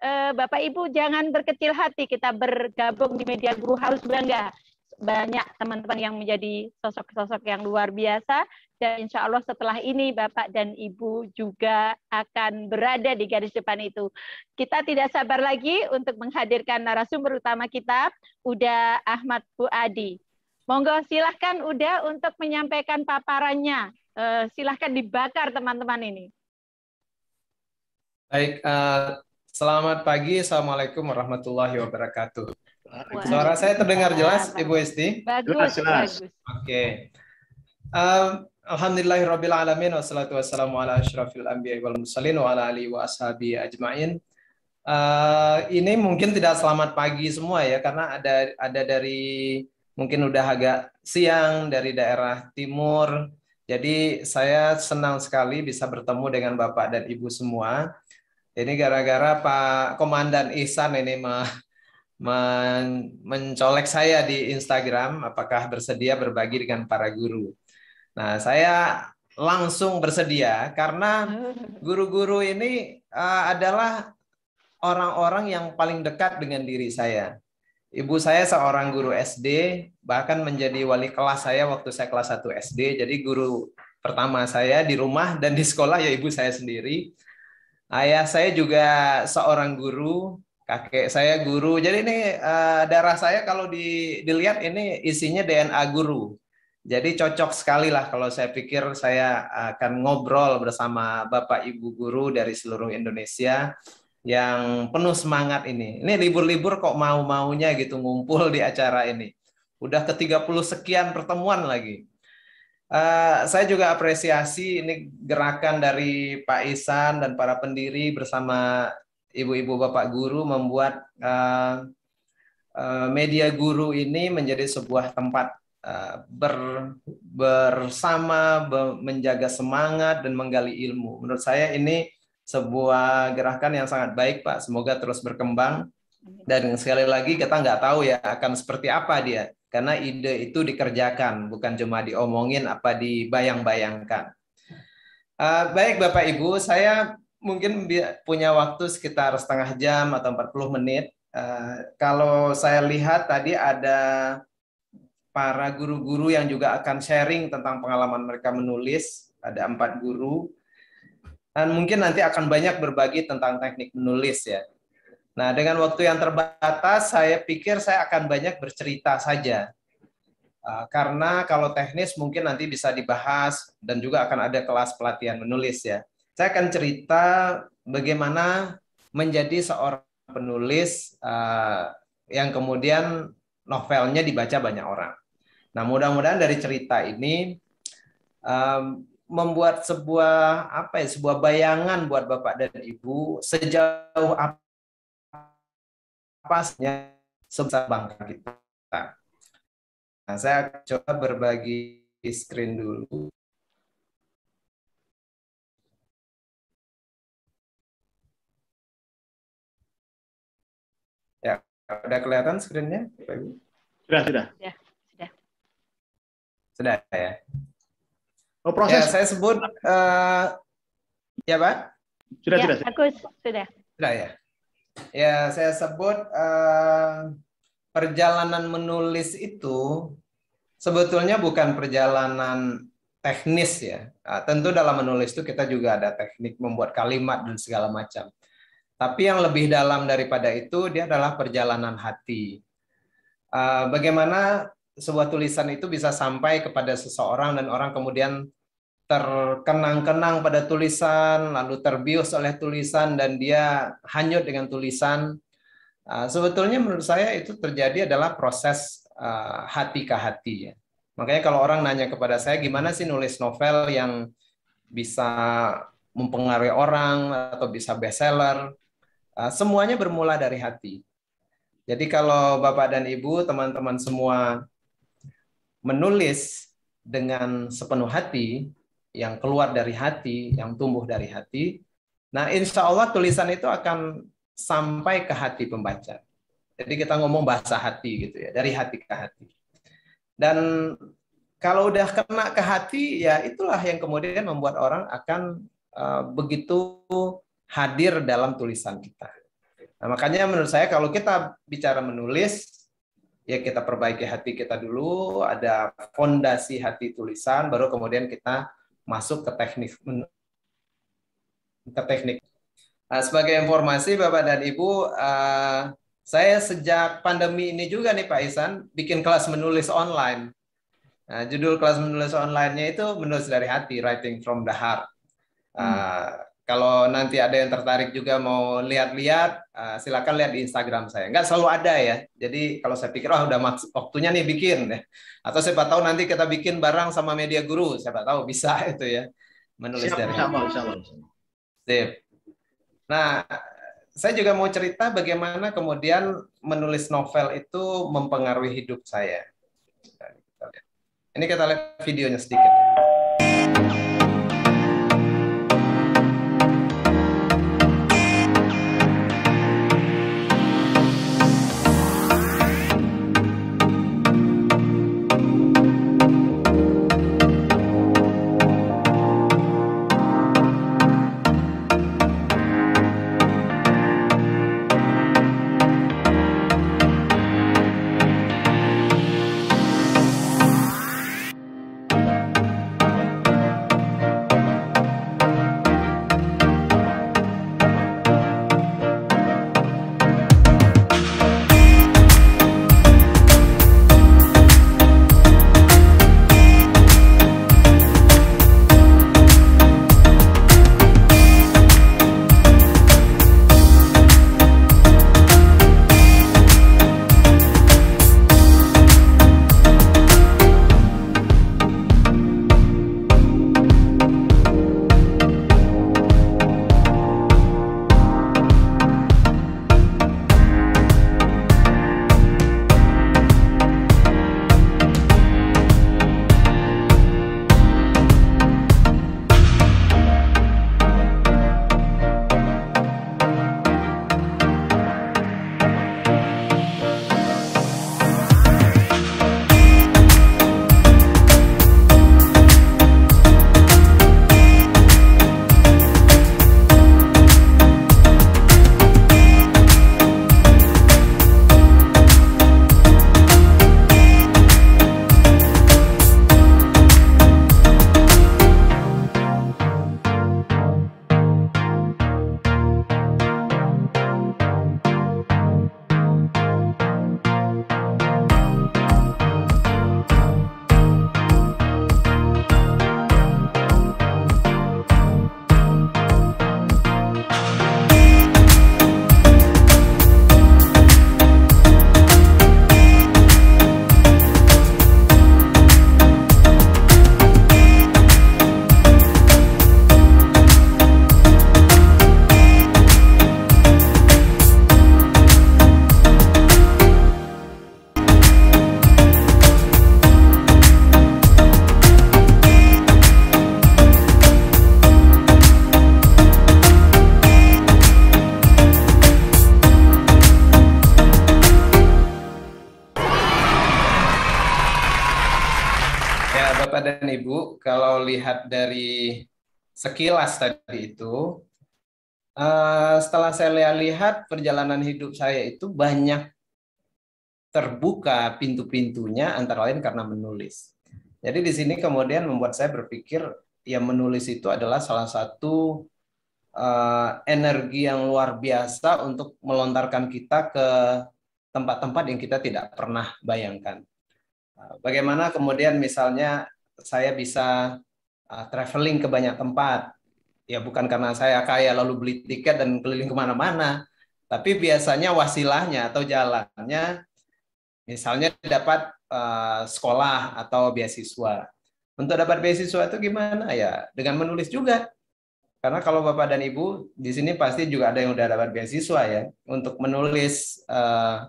Eh, Bapak Ibu jangan berkecil hati kita bergabung di media guru harus bangga. Banyak teman-teman yang menjadi sosok-sosok yang luar biasa dan insya Allah setelah ini Bapak dan Ibu juga akan berada di garis depan itu. Kita tidak sabar lagi untuk menghadirkan narasumber utama kita, Uda Ahmad Fuadi. Monggo silahkan Uda untuk menyampaikan paparannya. Eh, silahkan dibakar teman-teman ini. Baik, eh, selamat pagi. Assalamualaikum warahmatullahi wabarakatuh. Suara saya terdengar jelas, Ibu Esti? Bagus, jelas. Oke. Okay. Um, Alhamdulillahirrabbilalamin, wassalatu wassalamu ala ashrafil anbiya wal musallin, wa ala alihi wa ashabi ajma'in. Uh, ini mungkin tidak selamat pagi semua ya, karena ada ada dari mungkin udah agak siang dari daerah timur. Jadi saya senang sekali bisa bertemu dengan Bapak dan Ibu semua. Ini gara-gara Pak Komandan Ihsan ini men mencolek saya di Instagram apakah bersedia berbagi dengan para guru. Nah, saya langsung bersedia karena hmm. guru-guru ini uh, adalah orang-orang yang paling dekat dengan diri saya. Ibu saya seorang guru SD, bahkan menjadi wali kelas saya waktu saya kelas 1 SD. Jadi guru pertama saya di rumah dan di sekolah ya ibu saya sendiri. Ayah saya juga seorang guru, kakek saya guru. Jadi ini uh, darah saya kalau di, dilihat ini isinya DNA guru. Jadi cocok sekali lah kalau saya pikir saya akan ngobrol bersama Bapak Ibu guru dari seluruh Indonesia yang penuh semangat ini. Ini libur-libur kok mau-maunya gitu ngumpul di acara ini. Udah ke 30 sekian pertemuan lagi. Uh, saya juga apresiasi ini gerakan dari Pak Isan dan para pendiri bersama ibu-ibu bapak guru membuat uh, uh, media guru ini menjadi sebuah tempat uh, ber, bersama be, menjaga semangat dan menggali ilmu. Menurut saya ini sebuah gerakan yang sangat baik Pak. Semoga terus berkembang. Dan sekali lagi kita nggak tahu ya akan seperti apa dia. Karena ide itu dikerjakan, bukan cuma diomongin apa dibayang-bayangkan. Uh, baik Bapak Ibu, saya mungkin punya waktu sekitar setengah jam atau 40 menit. Uh, kalau saya lihat tadi ada para guru-guru yang juga akan sharing tentang pengalaman mereka menulis. Ada empat guru dan mungkin nanti akan banyak berbagi tentang teknik menulis ya. Nah, dengan waktu yang terbatas, saya pikir saya akan banyak bercerita saja. Ah, karena kalau teknis mungkin nanti bisa dibahas dan juga akan ada kelas pelatihan menulis ya. Saya akan cerita bagaimana menjadi seorang penulis ah, yang kemudian novelnya dibaca banyak orang. Nah, mudah-mudahan dari cerita ini ah, membuat sebuah apa ya sebuah bayangan buat bapak dan ibu sejauh apa pasnya sebesar bangka kita. Nah, saya coba berbagi screen dulu. Ya, sudah kelihatan screennya, Pak nya Sudah, sudah. Sudah, sudah. Sudah ya. Oh, proses. Ya, saya sebut uh, ya, Pak? Sudah, ya, sudah. Bagus, sudah. Sudah ya. Ya, saya sebut uh, perjalanan menulis itu sebetulnya bukan perjalanan teknis ya. Nah, tentu dalam menulis itu kita juga ada teknik membuat kalimat dan segala macam. Tapi yang lebih dalam daripada itu dia adalah perjalanan hati. Ah, bagaimana sebuah tulisan itu bisa sampai kepada seseorang dan orang kemudian terkenang-kenang pada tulisan, lalu terbius oleh tulisan dan dia hanyut dengan tulisan. Ah, sebetulnya menurut saya itu terjadi adalah proses ah, hati ke hati ya. Makanya kalau orang nanya kepada saya gimana sih nulis novel yang bisa mempengaruhi orang atau bisa bestseller, ah, semuanya bermula dari hati. Jadi kalau Bapak dan Ibu, teman-teman semua menulis dengan sepenuh hati, yang keluar dari hati, yang tumbuh dari hati, nah insya Allah tulisan itu akan sampai ke hati pembaca. Jadi kita ngomong bahasa hati gitu ya, dari hati ke hati. Dan kalau udah kena ke hati, ya itulah yang kemudian membuat orang akan eh, begitu hadir dalam tulisan kita. Nah, makanya menurut saya kalau kita bicara menulis, ya kita perbaiki hati kita dulu, ada fondasi hati tulisan, baru kemudian kita masuk ke teknik ke teknik. Ah, sebagai informasi Bapak dan Ibu, ah, saya sejak pandemi ini juga nih Pak Isan bikin kelas menulis online. Nah, judul kelas menulis online-nya itu menulis dari hati, writing from the heart. Hmm. Kalau nanti ada yang tertarik juga mau lihat-lihat, eh, silakan lihat di Instagram saya. Enggak selalu ada ya. Jadi kalau saya pikir, oh udah waktunya nih bikin. Atau siapa tahu nanti kita bikin barang sama media guru. Siapa tahu bisa itu ya. Menulis siap, dari. sama, sama. Sip. Nah, saya juga mau cerita bagaimana kemudian menulis novel itu mempengaruhi hidup saya. Ini kita lihat videonya sedikit. Ya. keras tadi itu, uh, setelah saya lihat perjalanan hidup saya itu banyak terbuka pintu-pintunya antara lain karena menulis. Jadi di sini kemudian membuat saya berpikir ya menulis itu adalah salah satu uh, energi yang luar biasa untuk melontarkan kita ke tempat-tempat yang kita tidak pernah bayangkan. Uh, bagaimana kemudian misalnya saya bisa uh, traveling ke banyak tempat ya bukan karena saya kaya lalu beli tiket dan keliling kemana-mana, tapi biasanya wasilahnya atau jalannya, misalnya dapat uh, sekolah atau beasiswa. Untuk dapat beasiswa itu gimana ya? Dengan menulis juga. Karena kalau bapak dan ibu di sini pasti juga ada yang udah dapat beasiswa ya, untuk menulis uh,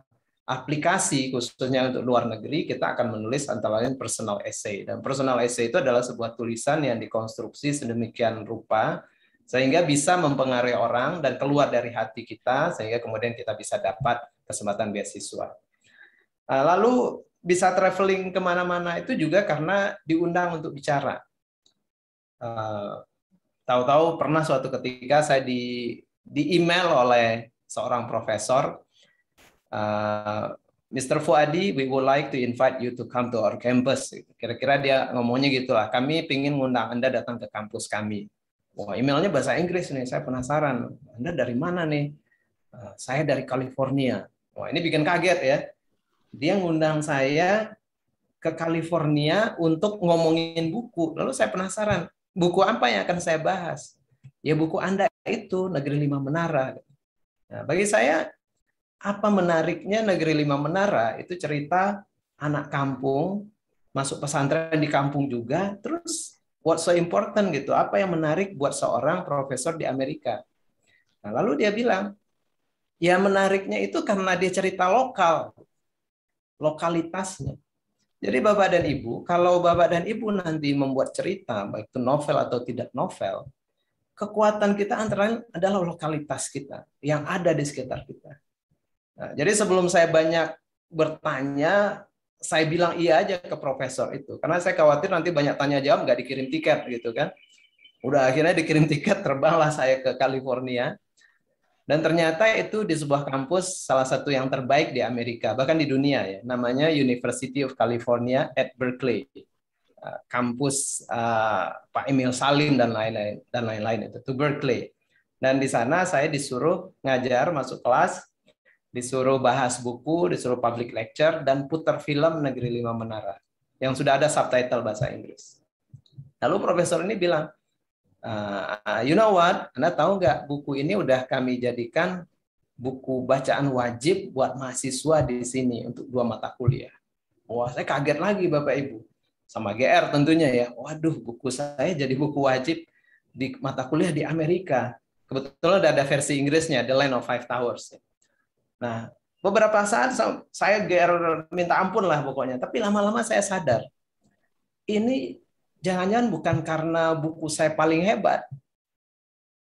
aplikasi khususnya untuk luar negeri kita akan menulis antara lain personal essay dan personal essay itu adalah sebuah tulisan yang dikonstruksi sedemikian rupa sehingga bisa mempengaruhi orang dan keluar dari hati kita sehingga kemudian kita bisa dapat kesempatan beasiswa eh, lalu bisa traveling kemana-mana itu juga karena diundang untuk bicara eh, tahu-tahu pernah suatu ketika saya di di email oleh seorang profesor uh, Mr. Fuadi, we would like to invite you to come to our campus. Kira-kira dia ngomongnya gitu lah. Kami ingin mengundang Anda datang ke kampus kami. Wah, emailnya bahasa Inggris nih. Saya penasaran. Anda dari mana nih? Uh, saya dari California. Wah, ini bikin kaget ya. Dia ngundang saya ke California untuk ngomongin buku. Lalu saya penasaran, buku apa yang akan saya bahas? Ya buku Anda itu, Negeri Lima Menara. Nah, bagi saya apa menariknya negeri lima menara itu cerita anak kampung masuk pesantren di kampung juga terus what so important gitu apa yang menarik buat seorang profesor di Amerika nah lalu dia bilang ya menariknya itu karena dia cerita lokal lokalitasnya jadi bapak dan ibu kalau bapak dan ibu nanti membuat cerita baik itu novel atau tidak novel kekuatan kita antara lain adalah lokalitas kita yang ada di sekitar kita Nah, jadi sebelum saya banyak bertanya, saya bilang iya aja ke profesor itu. Karena saya khawatir nanti banyak tanya jawab nggak dikirim tiket gitu kan. Udah akhirnya dikirim tiket, terbanglah saya ke California. Dan ternyata itu di sebuah kampus salah satu yang terbaik di Amerika, bahkan di dunia ya. Namanya University of California at Berkeley. Ah, kampus uh, Pak Emil Salim dan lain-lain dan lain-lain itu, to Berkeley. Dan di sana saya disuruh ngajar masuk kelas disuruh bahas buku, disuruh public lecture, dan putar film Negeri Lima Menara yang sudah ada subtitle bahasa Inggris. Lalu profesor ini bilang, uh, you know what, Anda tahu nggak buku ini udah kami jadikan buku bacaan wajib buat mahasiswa di sini untuk dua mata kuliah. Wah, saya kaget lagi Bapak Ibu. Sama GR tentunya ya. Waduh, buku saya jadi buku wajib di mata kuliah di Amerika. Kebetulan udah ada versi Inggrisnya, The Land of Five Towers. Nah, beberapa saat saya ger minta ampun lah pokoknya. Tapi lama-lama saya sadar, ini jangan-jangan bukan karena buku saya paling hebat.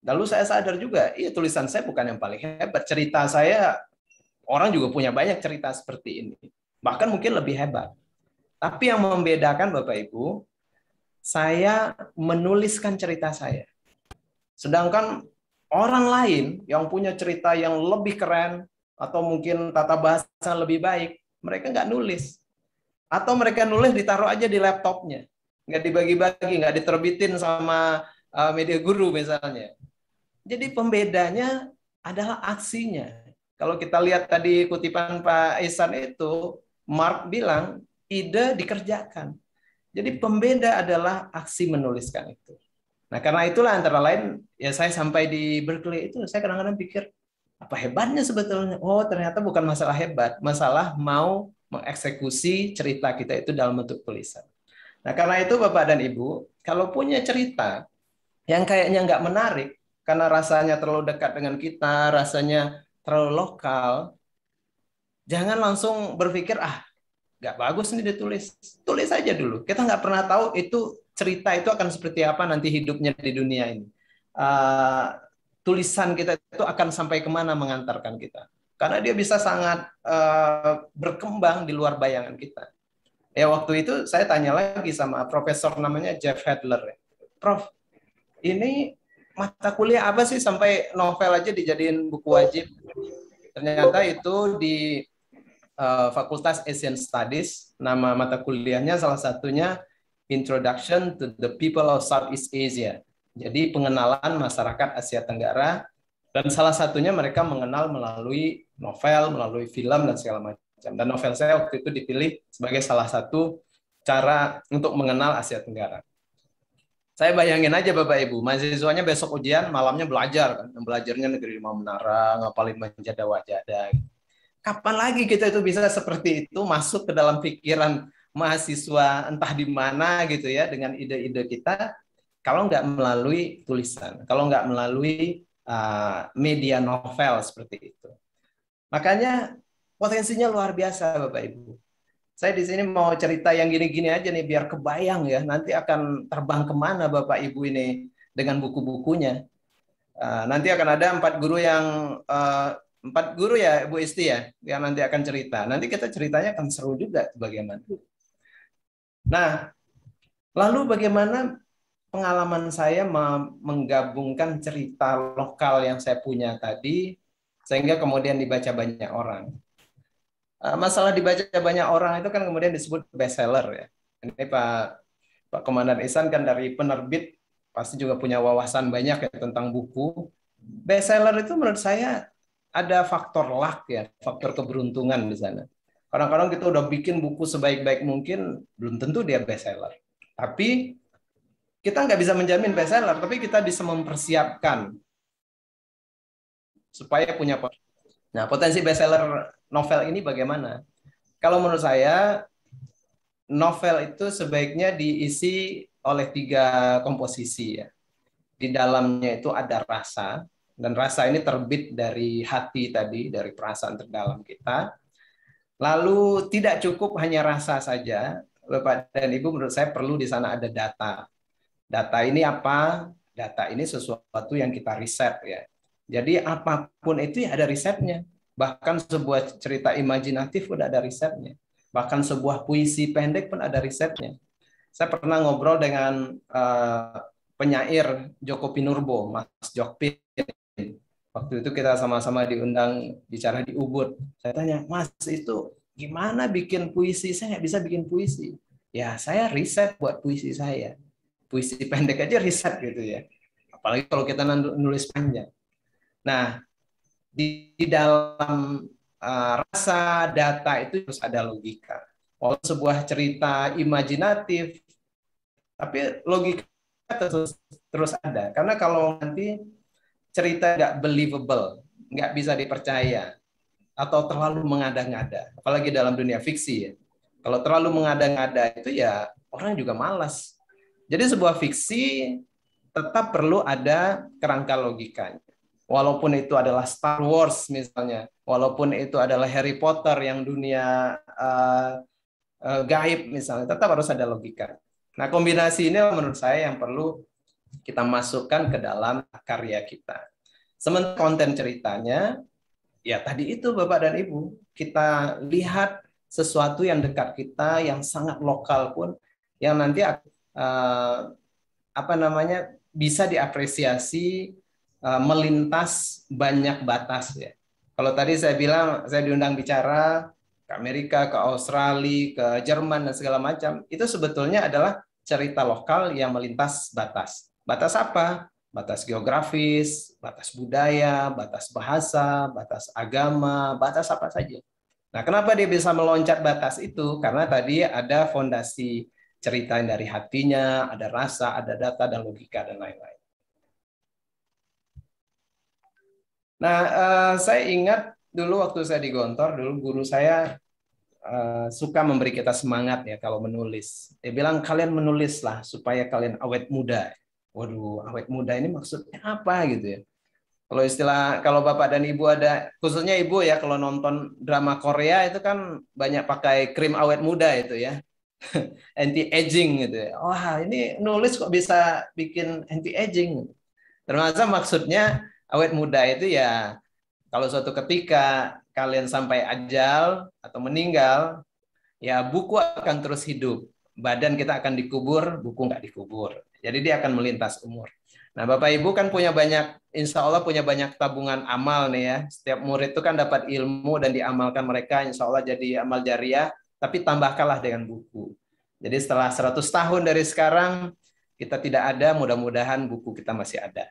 Lalu saya sadar juga, iya tulisan saya bukan yang paling hebat. Cerita saya, orang juga punya banyak cerita seperti ini. Bahkan mungkin lebih hebat. Tapi yang membedakan Bapak Ibu, saya menuliskan cerita saya. Sedangkan orang lain yang punya cerita yang lebih keren, atau mungkin tata bahasa lebih baik, mereka nggak nulis. Atau mereka nulis ditaruh aja di laptopnya, nggak dibagi-bagi, nggak diterbitin sama eh, media guru misalnya. Jadi pembedanya adalah aksinya. Kalau kita lihat tadi kutipan Pak Isan itu, Mark bilang ide dikerjakan. Jadi pembeda adalah aksi menuliskan itu. Nah karena itulah antara lain ya saya sampai di Berkeley itu saya kadang-kadang pikir apa hebatnya sebetulnya? Oh, ternyata bukan masalah hebat, masalah mau mengeksekusi cerita kita itu dalam bentuk tulisan. Nah, karena itu Bapak dan Ibu, kalau punya cerita yang kayaknya nggak menarik, karena rasanya terlalu dekat dengan kita, rasanya terlalu lokal, jangan langsung berpikir, ah, nggak bagus nih ditulis. Tulis aja dulu. Kita nggak pernah tahu itu cerita itu akan seperti apa nanti hidupnya di dunia ini. Uh, tulisan kita itu akan sampai kemana mengantarkan kita. Karena dia bisa sangat uh, berkembang di luar bayangan kita. Ya waktu itu saya tanya lagi sama profesor namanya Jeff Hadler. Prof, ini mata kuliah apa sih sampai novel aja dijadiin buku wajib? Ternyata itu di uh, Fakultas Asian Studies, nama mata kuliahnya salah satunya Introduction to the People of Southeast Asia. Jadi pengenalan masyarakat Asia Tenggara dan salah satunya mereka mengenal melalui novel, melalui film dan segala macam. Dan novel saya waktu itu dipilih sebagai salah satu cara untuk mengenal Asia Tenggara. Saya bayangin aja Bapak Ibu, mahasiswanya besok ujian, malamnya belajar kan. Belajarnya negeri lima menara, ngapalin menjada wajada. Kapan lagi kita itu bisa seperti itu masuk ke dalam pikiran mahasiswa entah di mana gitu ya dengan ide-ide kita kalau nggak melalui tulisan, kalau nggak melalui uh, media novel seperti itu. Makanya potensinya luar biasa Bapak Ibu. Saya di sini mau cerita yang gini-gini aja nih biar kebayang ya nanti akan terbang kemana Bapak Ibu ini dengan buku-bukunya. Uh, nanti akan ada empat guru yang uh, empat guru ya Bu Isti ya yang nanti akan cerita. Nanti kita ceritanya akan seru juga bagaimana. Nah, lalu bagaimana pengalaman saya menggabungkan cerita lokal yang saya punya tadi sehingga kemudian dibaca banyak orang. Eh, masalah dibaca banyak orang itu kan kemudian disebut bestseller ya. Ini Pak Pak Komandan Isan kan dari penerbit pasti juga punya wawasan banyak ya tentang buku. Bestseller itu menurut saya ada faktor luck ya, faktor keberuntungan di sana. Kadang-kadang kita udah bikin buku sebaik-baik mungkin, belum tentu dia bestseller. Tapi kita nggak bisa menjamin best seller, tapi kita bisa mempersiapkan supaya punya potensi. Nah, potensi best seller novel ini bagaimana? Kalau menurut saya, novel itu sebaiknya diisi oleh tiga komposisi ya. Di dalamnya itu ada rasa, dan rasa ini terbit dari hati tadi, dari perasaan terdalam kita. Lalu tidak cukup hanya rasa saja, Bapak dan Ibu menurut saya perlu di sana ada data. Data ini apa? Data ini sesuatu yang kita riset ya. Jadi apapun itu ya ada risetnya. Bahkan sebuah cerita imajinatif pun ada risetnya. Bahkan sebuah puisi pendek pun ada risetnya. Saya pernah ngobrol dengan uh, penyair Joko Pinurbo, Mas Jokpin. Waktu itu kita sama-sama diundang bicara di Ubud. Saya tanya, Mas itu gimana bikin puisi? Saya nggak bisa bikin puisi. Ya, saya riset buat puisi saya puisi pendek aja riset gitu ya. Apalagi kalau kita nulis panjang. Nah, di, di dalam uh, rasa data itu harus ada logika. Walaupun sebuah cerita imajinatif, tapi logika terus terus ada. Karena kalau nanti cerita nggak believable, nggak bisa dipercaya, atau terlalu mengada-ngada, apalagi dalam dunia fiksi ya. Kalau terlalu mengada-ngada itu ya orang juga malas jadi sebuah fiksi tetap perlu ada kerangka logikanya. Walaupun itu adalah Star Wars misalnya, walaupun itu adalah Harry Potter yang dunia uh, uh, gaib misalnya, tetap harus ada logika. Nah kombinasi ini menurut saya yang perlu kita masukkan ke dalam karya kita. Sementara konten ceritanya, ya tadi itu Bapak dan Ibu, kita lihat sesuatu yang dekat kita, yang sangat lokal pun, yang nanti akan uh, apa namanya bisa diapresiasi uh, melintas banyak batas ya. Kalau tadi saya bilang saya diundang bicara ke Amerika, ke Australia, ke Jerman dan segala macam, itu sebetulnya adalah cerita lokal yang melintas batas. Batas apa? Batas geografis, batas budaya, batas bahasa, batas agama, batas apa saja. Nah, kenapa dia bisa meloncat batas itu? Karena tadi ada fondasi ceritain dari hatinya, ada rasa, ada data, dan logika, dan lain-lain. Nah, uh, saya ingat dulu waktu saya di Gontor, dulu guru saya uh, suka memberi kita semangat ya kalau menulis. Dia bilang, kalian menulislah supaya kalian awet muda. Waduh, awet muda ini maksudnya apa gitu ya? Kalau istilah kalau bapak dan ibu ada khususnya ibu ya kalau nonton drama Korea itu kan banyak pakai krim awet muda itu ya. anti aging gitu. Ya. Wah, ini nulis kok bisa bikin anti aging. Termasuk maksudnya awet muda itu ya kalau suatu ketika kalian sampai ajal atau meninggal, ya buku akan terus hidup. Badan kita akan dikubur, buku nggak dikubur. Jadi dia akan melintas umur. Nah, Bapak Ibu kan punya banyak, insya Allah punya banyak tabungan amal nih ya. Setiap murid itu kan dapat ilmu dan diamalkan mereka, insya Allah jadi amal jariah tapi tambahkanlah dengan buku. Jadi setelah 100 tahun dari sekarang kita tidak ada, mudah-mudahan buku kita masih ada.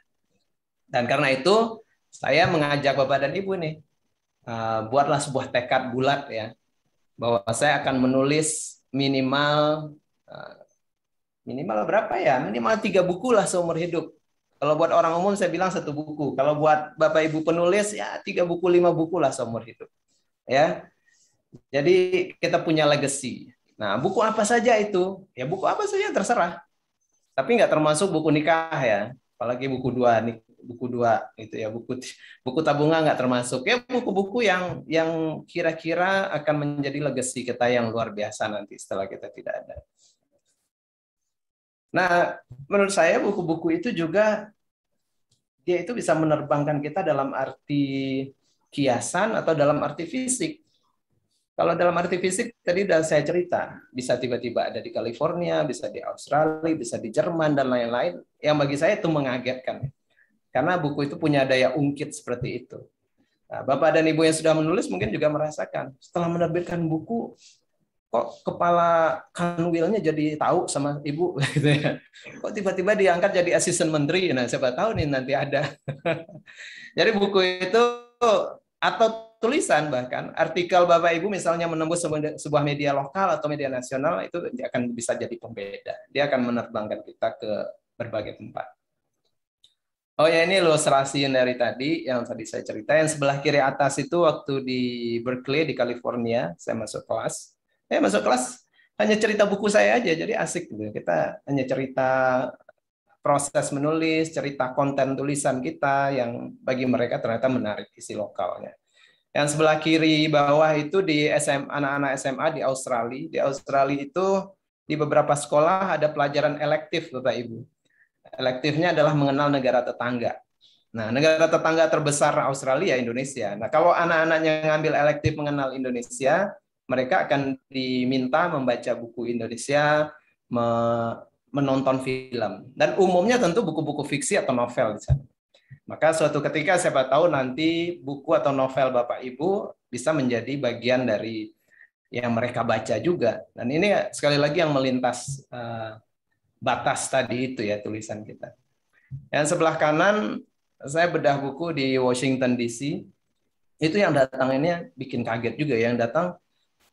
Dan karena itu saya mengajak Bapak dan Ibu nih eh, buatlah sebuah tekad bulat ya bahwa saya akan menulis minimal eh, minimal berapa ya minimal tiga buku lah seumur hidup kalau buat orang umum saya bilang satu buku kalau buat bapak ibu penulis ya tiga buku lima buku lah seumur hidup ya jadi kita punya legacy. Nah, buku apa saja itu? Ya buku apa saja terserah. Tapi nggak termasuk buku nikah ya, apalagi buku dua nih buku dua itu ya buku buku tabungan nggak termasuk ya buku-buku yang yang kira-kira akan menjadi legacy kita yang luar biasa nanti setelah kita tidak ada. Nah, menurut saya buku-buku itu juga dia itu bisa menerbangkan kita dalam arti kiasan atau dalam arti fisik. Kalau dalam arti fisik tadi sudah saya cerita, bisa tiba-tiba ada di California, bisa di Australia, bisa di Jerman dan lain-lain. Yang bagi saya itu mengagetkan. Karena buku itu punya daya ungkit seperti itu. Nah, Bapak dan Ibu yang sudah menulis mungkin juga merasakan. Setelah menerbitkan buku, kok kepala kanwilnya jadi tahu sama ibu gitu ya. Kok tiba-tiba diangkat jadi asisten menteri. Nah, siapa tahu nih nanti ada. jadi buku itu atau tulisan bahkan artikel Bapak Ibu misalnya menembus sebuah media lokal atau media nasional itu dia akan bisa jadi pembeda. Dia akan menerbangkan kita ke berbagai tempat. Oh ya ini ilustrasi dari tadi yang tadi saya cerita yang sebelah kiri atas itu waktu di Berkeley di California saya masuk kelas. Eh masuk kelas hanya cerita buku saya aja jadi asik gitu. Kita hanya cerita proses menulis, cerita konten tulisan kita yang bagi mereka ternyata menarik isi lokalnya. Yang sebelah kiri bawah itu di SM, anak-anak SMA di Australia. Di Australia itu di beberapa sekolah ada pelajaran elektif, Bapak Ibu. Elektifnya adalah mengenal negara tetangga. Nah, negara tetangga terbesar Australia, Indonesia. Nah, kalau anak-anaknya ngambil elektif mengenal Indonesia, mereka akan diminta membaca buku Indonesia, menonton film. Dan umumnya tentu buku-buku fiksi atau novel di sana. Maka suatu ketika siapa tahu nanti buku atau novel Bapak Ibu bisa menjadi bagian dari yang mereka baca juga. Dan ini sekali lagi yang melintas eh, batas tadi itu ya tulisan kita. Yang sebelah kanan saya bedah buku di Washington DC. Itu yang datang ini bikin kaget juga yang datang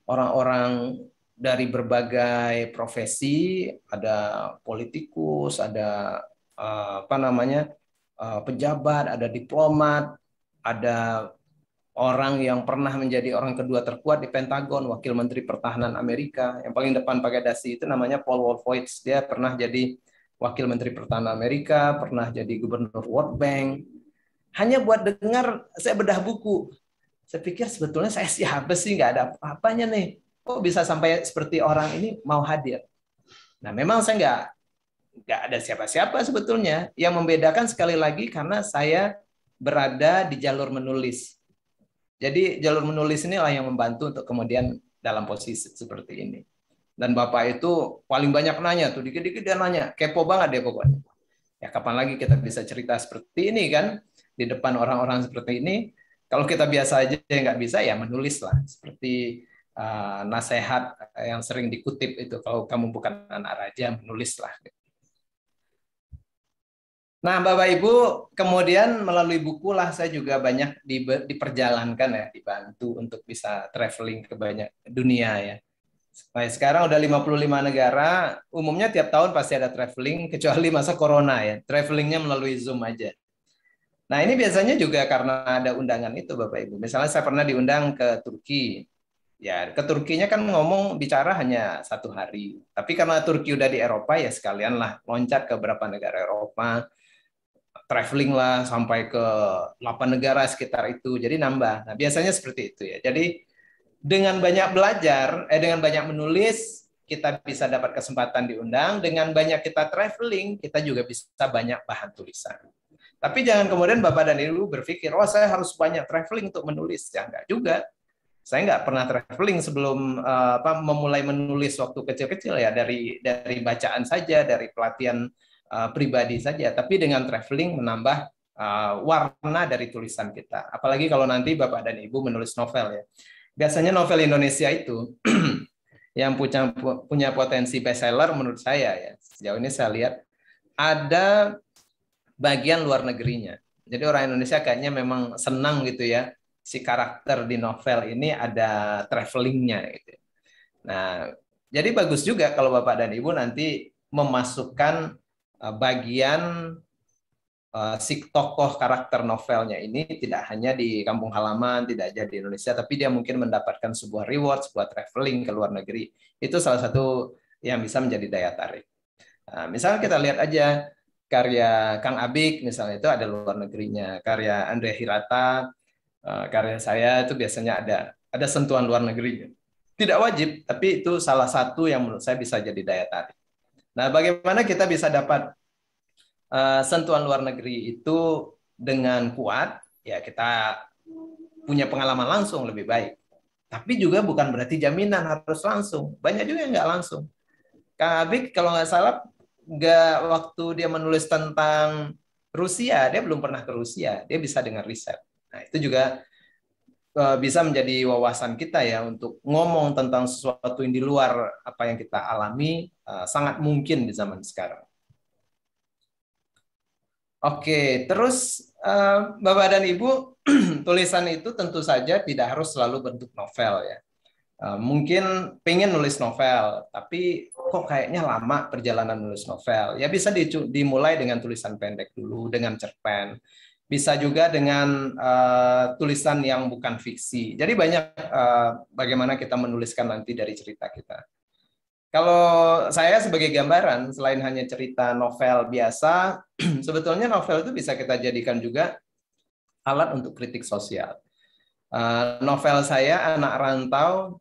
orang-orang dari berbagai profesi, ada politikus, ada eh, apa namanya Eh, pejabat, ada diplomat, ada orang yang pernah menjadi orang kedua terkuat di Pentagon, wakil menteri pertahanan Amerika, yang paling depan pakai dasi itu namanya Paul Wolfowitz. Dia pernah jadi wakil menteri pertahanan Amerika, pernah jadi gubernur World Bank. Hanya buat dengar saya bedah buku. Saya pikir sebetulnya saya siapa sih nggak ada apa-apanya nih. Kok bisa sampai seperti orang ini mau hadir? Nah, memang saya nggak nggak ada siapa-siapa sebetulnya. Yang membedakan sekali lagi karena saya berada di jalur menulis. Jadi jalur menulis inilah yang membantu untuk kemudian dalam posisi seperti ini. Dan Bapak itu paling banyak nanya tuh, dikit-dikit dia nanya, kepo banget dia pokoknya. Ya kapan lagi kita bisa cerita seperti ini kan di depan orang-orang seperti ini? Kalau kita biasa aja nggak bisa ya menulis lah seperti uh, eh, nasihat yang sering dikutip itu kalau kamu bukan anak raja menulis menulislah Nah, Bapak Ibu, kemudian melalui buku lah saya juga banyak di, diperjalankan ya, dibantu untuk bisa traveling ke banyak dunia ya. Nah, sekarang udah 55 negara, umumnya tiap tahun pasti ada traveling, kecuali masa corona ya. Travelingnya melalui Zoom aja. Nah, ini biasanya juga karena ada undangan itu Bapak Ibu. Misalnya saya pernah diundang ke Turki. Ya, ke Turkinya kan ngomong bicara hanya satu hari. Tapi karena Turki udah di Eropa ya sekalian lah loncat ke beberapa negara Eropa traveling lah sampai ke 8 negara sekitar itu. Jadi nambah. Nah, biasanya seperti itu ya. Jadi dengan banyak belajar, eh dengan banyak menulis, kita bisa dapat kesempatan diundang. Dengan banyak kita traveling, kita juga bisa banyak bahan tulisan. Tapi jangan kemudian Bapak dan Ibu berpikir, oh saya harus banyak traveling untuk menulis. Ya enggak juga. Saya enggak pernah traveling sebelum eh, apa, memulai menulis waktu kecil-kecil ya dari dari bacaan saja, dari pelatihan Eh, pribadi saja, tapi dengan traveling menambah uh, warna dari tulisan kita. Apalagi kalau nanti Bapak dan Ibu menulis novel ya. Biasanya novel Indonesia itu yang punya punya potensi bestseller menurut saya ya. Sejauh ini saya lihat ada bagian luar negerinya. Jadi orang Indonesia kayaknya memang senang gitu ya si karakter di novel ini ada travelingnya gitu. Nah, jadi bagus juga kalau Bapak dan Ibu nanti memasukkan Eh, bagian eh, si tokoh karakter novelnya ini tidak hanya di kampung halaman, tidak aja di Indonesia, tapi dia mungkin mendapatkan sebuah reward, sebuah traveling ke luar negeri. Itu salah satu yang bisa menjadi daya tarik. Nah, misalnya kita lihat aja karya Kang Abik misalnya itu ada luar negerinya, karya Andre Hirata, eh, karya saya itu biasanya ada ada sentuhan luar negerinya. Tidak wajib, tapi itu salah satu yang menurut saya bisa jadi daya tarik. Nah, bagaimana kita bisa dapat uh, sentuhan luar negeri itu dengan kuat? Ya, kita punya pengalaman langsung lebih baik. Tapi juga bukan berarti jaminan harus langsung. Banyak juga yang nggak langsung. Kang Abik, kalau nggak salah, nggak waktu dia menulis tentang Rusia, dia belum pernah ke Rusia. Dia bisa dengar riset. Nah, itu juga Eh, bisa menjadi wawasan kita ya untuk ngomong tentang sesuatu yang di luar apa yang kita alami eh, sangat mungkin di zaman sekarang. Oke, terus eh, Bapak dan Ibu, tulisan itu tentu saja tidak harus selalu bentuk novel ya. mungkin pengen nulis novel, tapi kok kayaknya lama perjalanan nulis novel. Ya bisa dimulai dengan tulisan pendek dulu, dengan cerpen bisa juga dengan uh, tulisan yang bukan fiksi. Jadi banyak uh, bagaimana kita menuliskan nanti dari cerita kita. Kalau saya sebagai gambaran, selain hanya cerita novel biasa, sebetulnya novel itu bisa kita jadikan juga alat untuk kritik sosial. Uh, novel saya Anak Rantau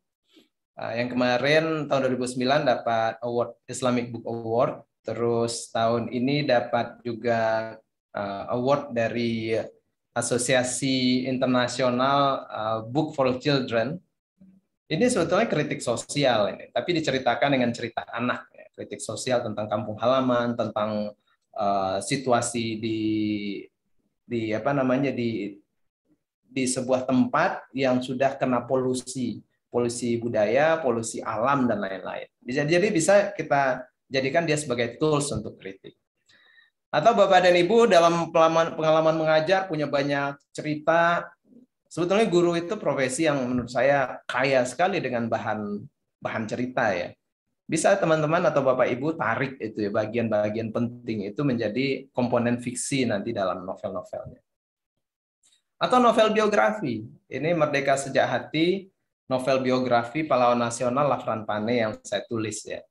uh, yang kemarin tahun 2009 dapat award Islamic Book Award, terus tahun ini dapat juga uh, award dari Asosiasi Internasional uh, Book for Children. Ini sebetulnya kritik sosial ini, tapi diceritakan dengan cerita anak, ya. kritik sosial tentang kampung halaman, tentang uh, situasi di di apa namanya di di sebuah tempat yang sudah kena polusi, polusi budaya, polusi alam dan lain-lain. jadi bisa kita jadikan dia sebagai tools untuk kritik. Atau Bapak dan Ibu dalam pengalaman, mengajar punya banyak cerita. Sebetulnya guru itu profesi yang menurut saya kaya sekali dengan bahan bahan cerita ya. Bisa teman-teman atau Bapak Ibu tarik itu ya bagian-bagian penting itu menjadi komponen fiksi nanti dalam novel-novelnya. Atau novel biografi. Ini Merdeka Sejak Hati, novel biografi pahlawan nasional Lafran Pane yang saya tulis ya.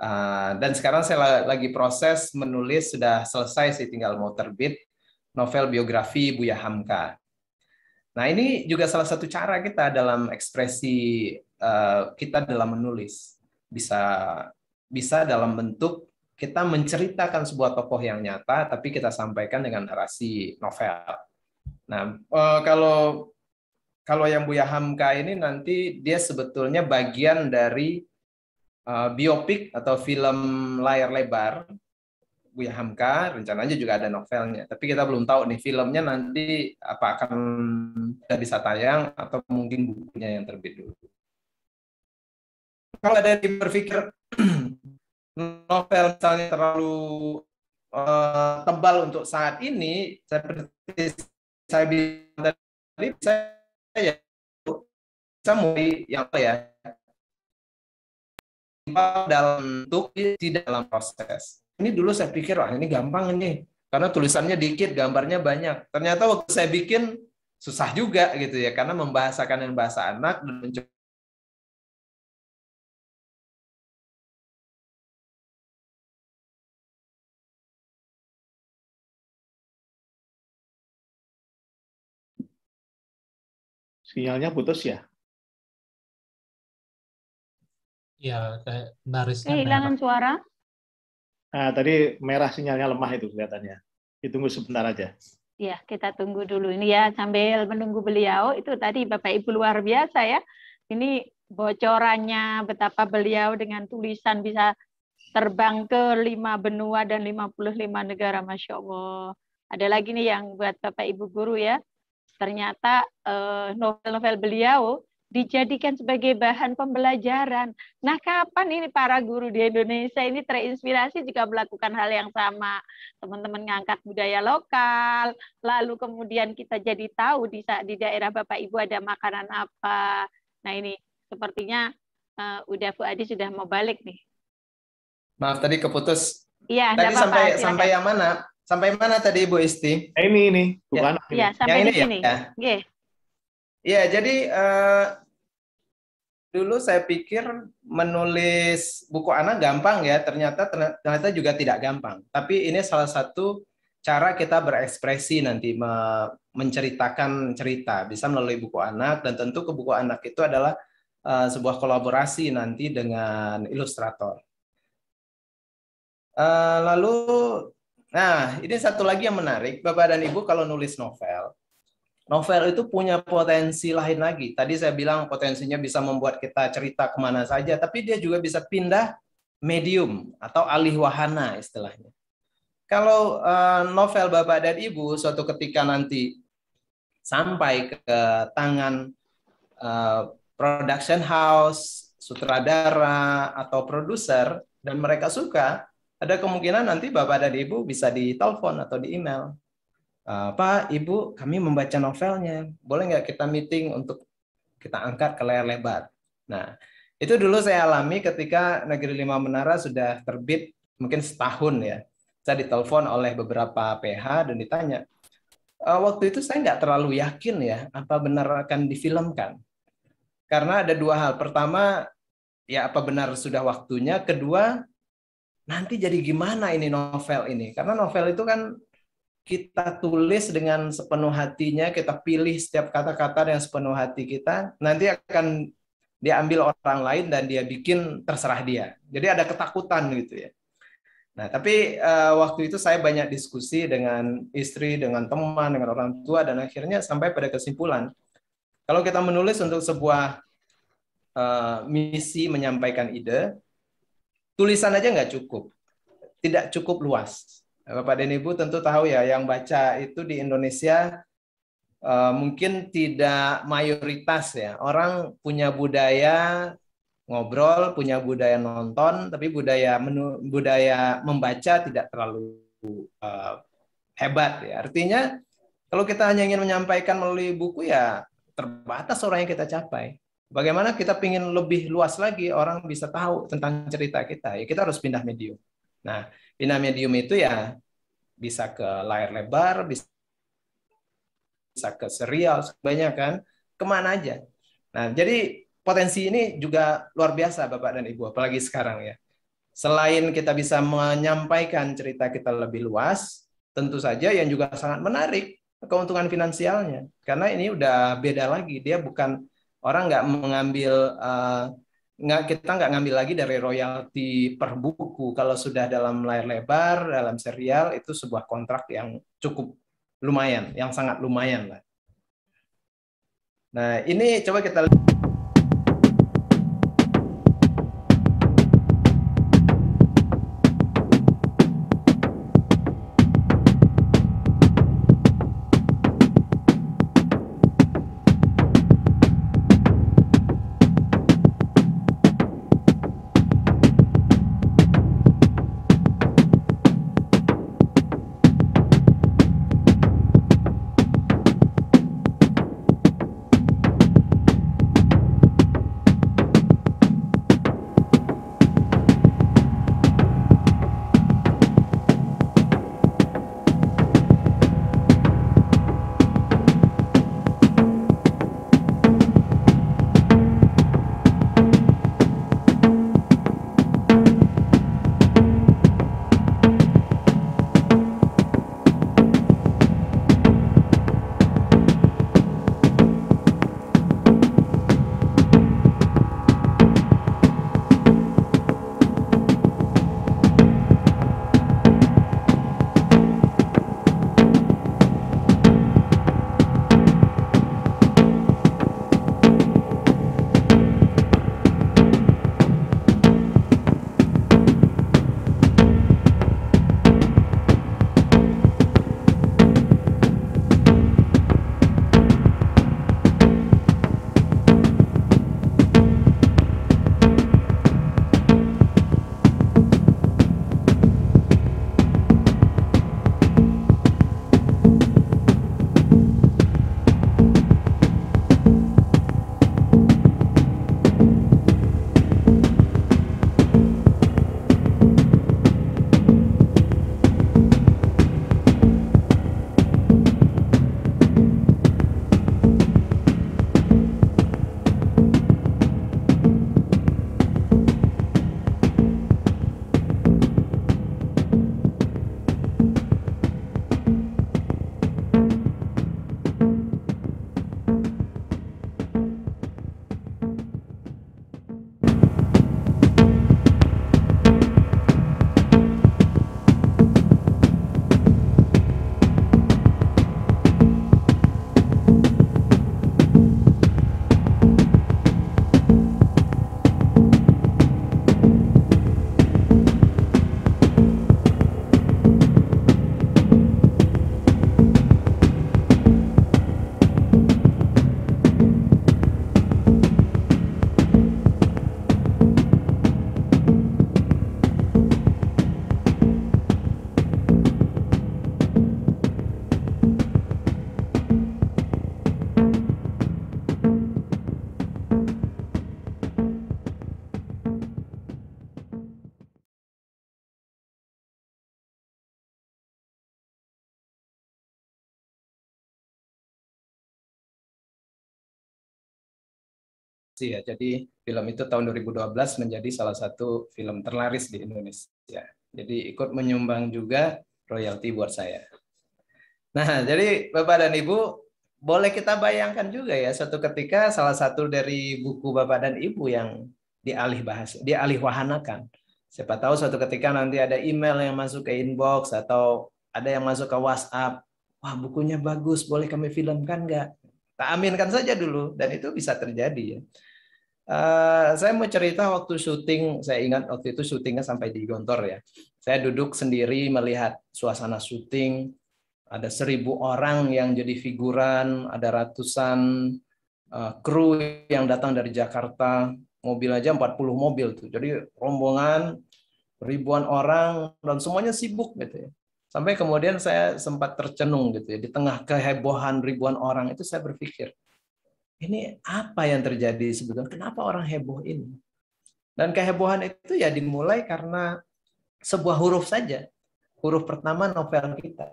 Uh, dan sekarang saya lagi proses menulis sudah selesai sih tinggal mau terbit novel biografi Buya Hamka. Nah ini juga salah satu cara kita dalam ekspresi uh, kita dalam menulis bisa bisa dalam bentuk kita menceritakan sebuah tokoh yang nyata tapi kita sampaikan dengan narasi novel. Nah uh, kalau kalau yang Buya Hamka ini nanti dia sebetulnya bagian dari Eh, biopic biopik atau film layar lebar Buya Hamka rencananya juga ada novelnya tapi kita belum tahu nih filmnya nanti apa akan tidak bisa tayang atau mungkin bukunya yang terbit dulu kalau ada yang berpikir novel misalnya terlalu uh, tebal untuk saat ini seperti saya bilang tadi saya ya saya mulai yang apa ya dalam bentuk di dalam proses. Ini dulu saya pikir wah ini gampang nih karena tulisannya dikit, gambarnya banyak. Ternyata waktu saya bikin susah juga gitu ya karena membahasakan dengan bahasa anak dan mencoba Sinyalnya putus ya? Iya, kayak barisnya Kehilangan merah. suara. Nah, tadi merah sinyalnya lemah itu kelihatannya. Ditunggu sebentar aja. Iya, kita tunggu dulu ini ya sambil menunggu beliau. Itu tadi Bapak Ibu luar biasa ya. Ini bocorannya betapa beliau dengan tulisan bisa terbang ke lima benua dan 55 negara. Masya Allah. Ada lagi nih yang buat Bapak Ibu guru ya. Ternyata eh, novel-novel beliau dijadikan sebagai bahan pembelajaran. Nah, kapan ini para guru di Indonesia ini terinspirasi jika melakukan hal yang sama? Teman-teman ngangkat budaya lokal, lalu kemudian kita jadi tahu di di daerah Bapak Ibu ada makanan apa. Nah, ini sepertinya uh, udah Bu Adi sudah mau balik nih. Maaf tadi keputus. Iya, tadi apa sampai silakan. sampai yang mana? Sampai mana tadi Ibu Isti? Ini ini, ya, bukan. Ya, ya sampai yang ini di ya? sini. Ya. ya. Ya, jadi uh, dulu saya pikir menulis buku anak gampang ya, ternyata ternyata juga tidak gampang. Tapi ini salah satu cara kita berekspresi nanti me menceritakan cerita bisa melalui buku anak dan tentu ke buku anak itu adalah uh, sebuah kolaborasi nanti dengan ilustrator. Uh, lalu, nah ini satu lagi yang menarik, Bapak dan Ibu kalau nulis novel novel itu punya potensi lain lagi. Tadi saya bilang potensinya bisa membuat kita cerita kemana saja, tapi dia juga bisa pindah medium atau alih wahana istilahnya. Kalau eh, novel Bapak dan Ibu suatu ketika nanti sampai ke tangan eh, production house, sutradara atau produser dan mereka suka, ada kemungkinan nanti Bapak dan Ibu bisa ditelepon atau di email Eh, Pak, Ibu, kami membaca novelnya. Boleh nggak kita meeting untuk kita angkat ke layar lebar? Nah, itu dulu saya alami ketika Negeri Lima Menara sudah terbit mungkin setahun ya. Saya ditelepon oleh beberapa PH dan ditanya, eh, waktu itu saya nggak terlalu yakin ya apa benar akan difilmkan. Karena ada dua hal. Pertama, ya apa benar sudah waktunya. Kedua, nanti jadi gimana ini novel ini? Karena novel itu kan kita tulis dengan sepenuh hatinya, kita pilih setiap kata-kata yang sepenuh hati kita, nanti akan diambil orang lain dan dia bikin terserah dia. Jadi ada ketakutan gitu ya. Nah, tapi uh, waktu itu saya banyak diskusi dengan istri, dengan teman, dengan orang tua, dan akhirnya sampai pada kesimpulan, kalau kita menulis untuk sebuah uh, misi menyampaikan ide, tulisan aja nggak cukup, tidak cukup luas Bapak dan Ibu tentu tahu ya, yang baca itu di Indonesia eh, mungkin tidak mayoritas ya. Orang punya budaya ngobrol, punya budaya nonton, tapi budaya budaya membaca tidak terlalu eh, hebat ya. Artinya kalau kita hanya ingin menyampaikan melalui buku ya terbatas orang yang kita capai. Bagaimana kita ingin lebih luas lagi orang bisa tahu tentang cerita kita ya kita harus pindah medium. Nah Bina medium itu ya bisa ke layar lebar, bisa ke serial banyak kan kemana aja nah jadi potensi ini juga luar biasa bapak dan ibu apalagi sekarang ya selain kita bisa menyampaikan cerita kita lebih luas tentu saja yang juga sangat menarik keuntungan finansialnya karena ini udah beda lagi dia bukan orang nggak mengambil uh, nggak kita nggak ngambil lagi dari royalti per buku kalau sudah dalam layar lebar dalam serial itu sebuah kontrak yang cukup lumayan yang sangat lumayan lah nah ini coba kita lihat ya. Jadi film itu tahun 2012 menjadi salah satu film terlaris di Indonesia. Jadi ikut menyumbang juga royalti buat saya. Nah, jadi Bapak dan Ibu, boleh kita bayangkan juga ya suatu ketika salah satu dari buku Bapak dan Ibu yang dialih bahas, dialih wahanakan. Siapa tahu suatu ketika nanti ada email yang masuk ke inbox atau ada yang masuk ke WhatsApp, wah bukunya bagus, boleh kami filmkan nggak? Tak aminkan saja dulu dan itu bisa terjadi ya. Uh, saya mau cerita waktu syuting, saya ingat waktu itu syutingnya sampai di Gontor ya. Saya duduk sendiri melihat suasana syuting, ada seribu orang yang jadi figuran, ada ratusan uh, kru yang datang dari Jakarta, mobil aja 40 mobil tuh. Jadi rombongan ribuan orang dan semuanya sibuk gitu ya. Sampai kemudian saya sempat tercenung gitu ya di tengah kehebohan ribuan orang itu saya berpikir, ini apa yang terjadi sebetulnya? Kenapa orang heboh ini? Dan kehebohan itu ya dimulai karena sebuah huruf saja. Huruf pertama novel kita.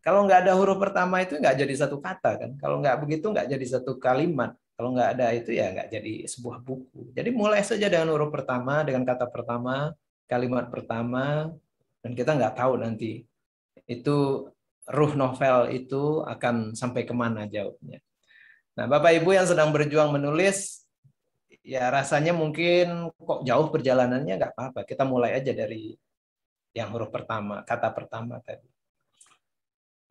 Kalau nggak ada huruf pertama itu nggak jadi satu kata kan. Kalau nggak begitu nggak jadi satu kalimat. Kalau nggak ada itu ya nggak jadi sebuah buku. Jadi mulai saja dengan huruf pertama, dengan kata pertama, kalimat pertama, dan kita nggak tahu nanti itu ruh novel itu akan sampai kemana jawabnya. Nah, Bapak Ibu yang sedang berjuang menulis, ya rasanya mungkin kok jauh perjalanannya nggak apa-apa. Kita mulai aja dari yang huruf pertama, kata pertama tadi.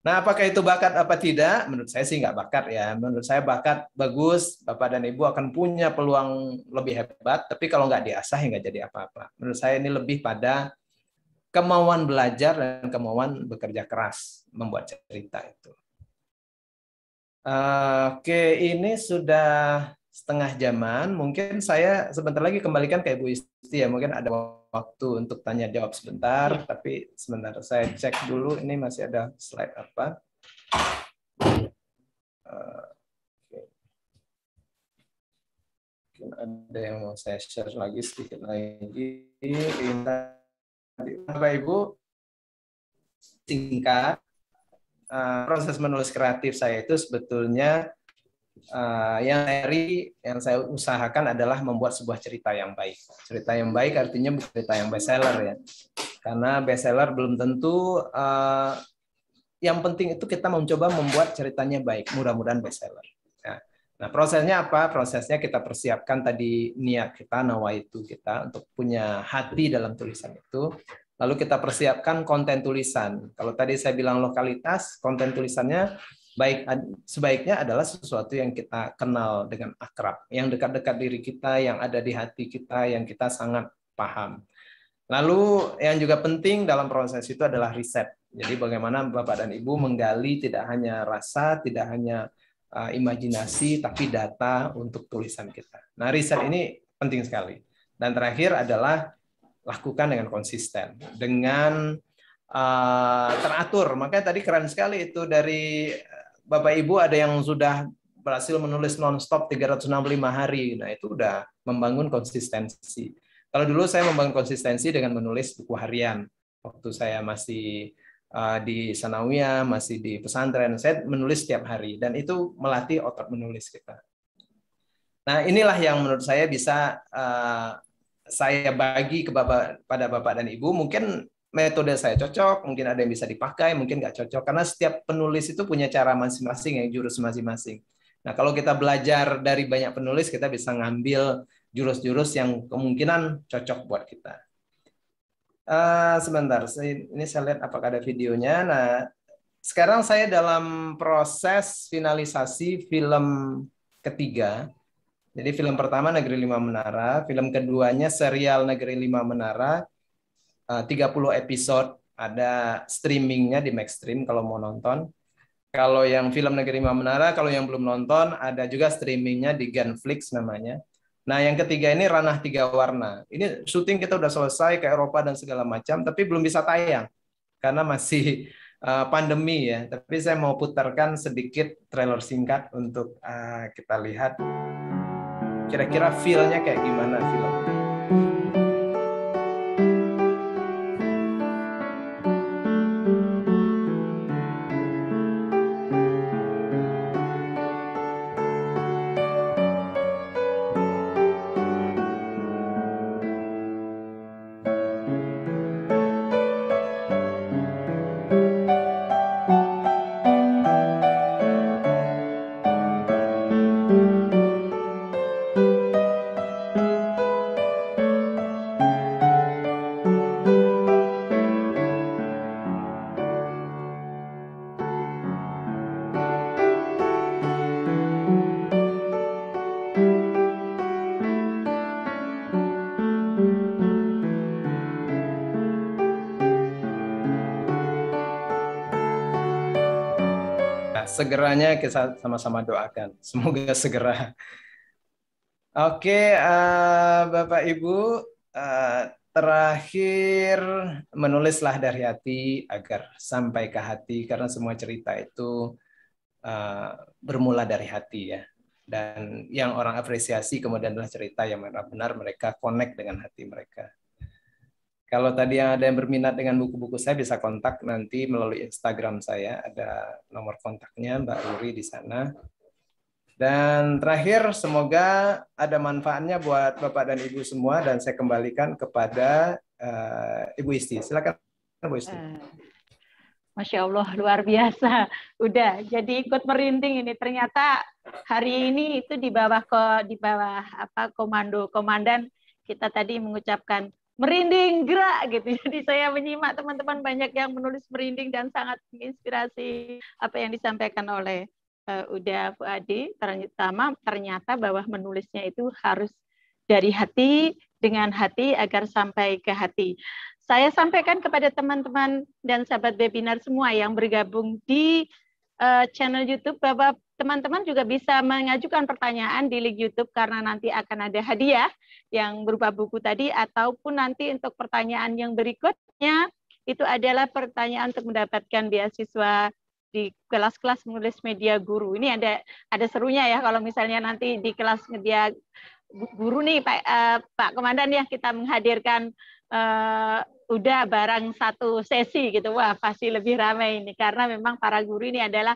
Nah, apakah itu bakat apa tidak? Menurut saya sih nggak bakat ya. Menurut saya bakat bagus, Bapak dan Ibu akan punya peluang lebih hebat, tapi kalau nggak diasah ya nggak jadi apa-apa. Menurut saya ini lebih pada kemauan belajar dan kemauan bekerja keras membuat cerita itu. Oke, ini sudah setengah jaman. Mungkin saya sebentar lagi kembalikan ke Ibu Isti ya. Mungkin ada waktu untuk tanya jawab sebentar, iya. tapi sebentar saya cek dulu ini masih ada slide apa. Oke. Mungkin ada yang mau saya share lagi sedikit lagi. ini Apa Ibu? Singkat Eh, proses menulis kreatif saya itu sebetulnya uh, yang dari yang saya usahakan adalah membuat sebuah cerita yang baik. Cerita yang baik artinya bukan cerita yang bestseller ya, karena bestseller belum tentu. Uh, yang penting itu kita mencoba membuat ceritanya baik, mudah-mudahan bestseller. Ya. Nah, prosesnya apa? Prosesnya kita persiapkan tadi niat kita, nawa itu kita untuk punya hati dalam tulisan itu. Lalu kita persiapkan konten tulisan. Kalau tadi saya bilang lokalitas, konten tulisannya baik sebaiknya adalah sesuatu yang kita kenal dengan akrab, yang dekat-dekat diri kita, yang ada di hati kita, yang kita sangat paham. Lalu yang juga penting dalam proses itu adalah riset. Jadi bagaimana Bapak dan Ibu menggali tidak hanya rasa, tidak hanya uh, imajinasi, tapi data untuk tulisan kita. Nah riset ini penting sekali. Dan terakhir adalah lakukan dengan konsisten, dengan uh, teratur. Makanya tadi keren sekali itu dari eh, Bapak Ibu ada yang sudah berhasil menulis nonstop 365 hari. Nah, itu udah membangun konsistensi. Kalau dulu saya membangun konsistensi dengan menulis buku harian. Waktu saya masih uh, di sanawiya masih di pesantren, saya menulis setiap hari. Dan itu melatih otot menulis kita. Nah, inilah yang menurut saya bisa uh, saya bagi ke bapak pada bapak dan ibu mungkin metode saya cocok, mungkin ada yang bisa dipakai, mungkin nggak cocok karena setiap penulis itu punya cara masing-masing yang jurus masing-masing. Nah kalau kita belajar dari banyak penulis kita bisa ngambil jurus-jurus yang kemungkinan cocok buat kita. Uh, sebentar, ini saya lihat apakah ada videonya. Nah sekarang saya dalam proses finalisasi film ketiga jadi film pertama Negeri Lima Menara, film keduanya serial Negeri Lima Menara, 30 eh, episode ada streamingnya di Maxstream kalau mau nonton. Kalau yang film Negeri Lima Menara, kalau yang belum nonton ada juga streamingnya di Gunflix namanya. Nah, yang ketiga ini ranah tiga warna. Ini syuting kita udah selesai ke Eropa dan segala macam, tapi belum bisa tayang karena masih eh, pandemi ya. Tapi saya mau putarkan sedikit trailer singkat untuk eh, kita lihat kira-kira feelnya kayak gimana film segeranya kita sama-sama doakan. Semoga segera. Oke, uh, Bapak Ibu, uh, terakhir menulislah dari hati agar sampai ke hati karena semua cerita itu uh, bermula dari hati ya. Dan yang orang apresiasi kemudian adalah cerita yang benar-benar mereka connect dengan hati mereka. Kalau tadi yang ada yang berminat dengan buku-buku saya bisa kontak nanti melalui Instagram saya ada nomor kontaknya Mbak Luri di sana. Dan terakhir semoga ada manfaatnya buat Bapak dan Ibu semua dan saya kembalikan kepada uh, Ibu Isti. Silakan Ibu Isti. Eh, Masya Allah, luar biasa. Udah, jadi ikut merinding ini. Ternyata hari ini itu di bawah ko, di bawah apa komando komandan kita tadi mengucapkan merinding gerak gitu. Jadi saya menyimak teman-teman banyak yang menulis merinding dan sangat menginspirasi apa yang disampaikan oleh uh, Uda Fuadi. Terutama ternyata bahwa menulisnya itu harus dari hati dengan hati agar sampai ke hati. Saya sampaikan kepada teman-teman dan sahabat webinar semua yang bergabung di uh, channel YouTube bahwa teman-teman juga bisa mengajukan pertanyaan di link YouTube karena nanti akan ada hadiah yang berupa buku tadi ataupun nanti untuk pertanyaan yang berikutnya itu adalah pertanyaan untuk mendapatkan beasiswa di kelas-kelas menulis media guru. Ini ada ada serunya ya kalau misalnya nanti di kelas media guru nih Pak uh, Pak Komandan ya kita menghadirkan uh, eh, udah barang satu sesi gitu. Wah, pasti lebih ramai ini karena memang para guru ini adalah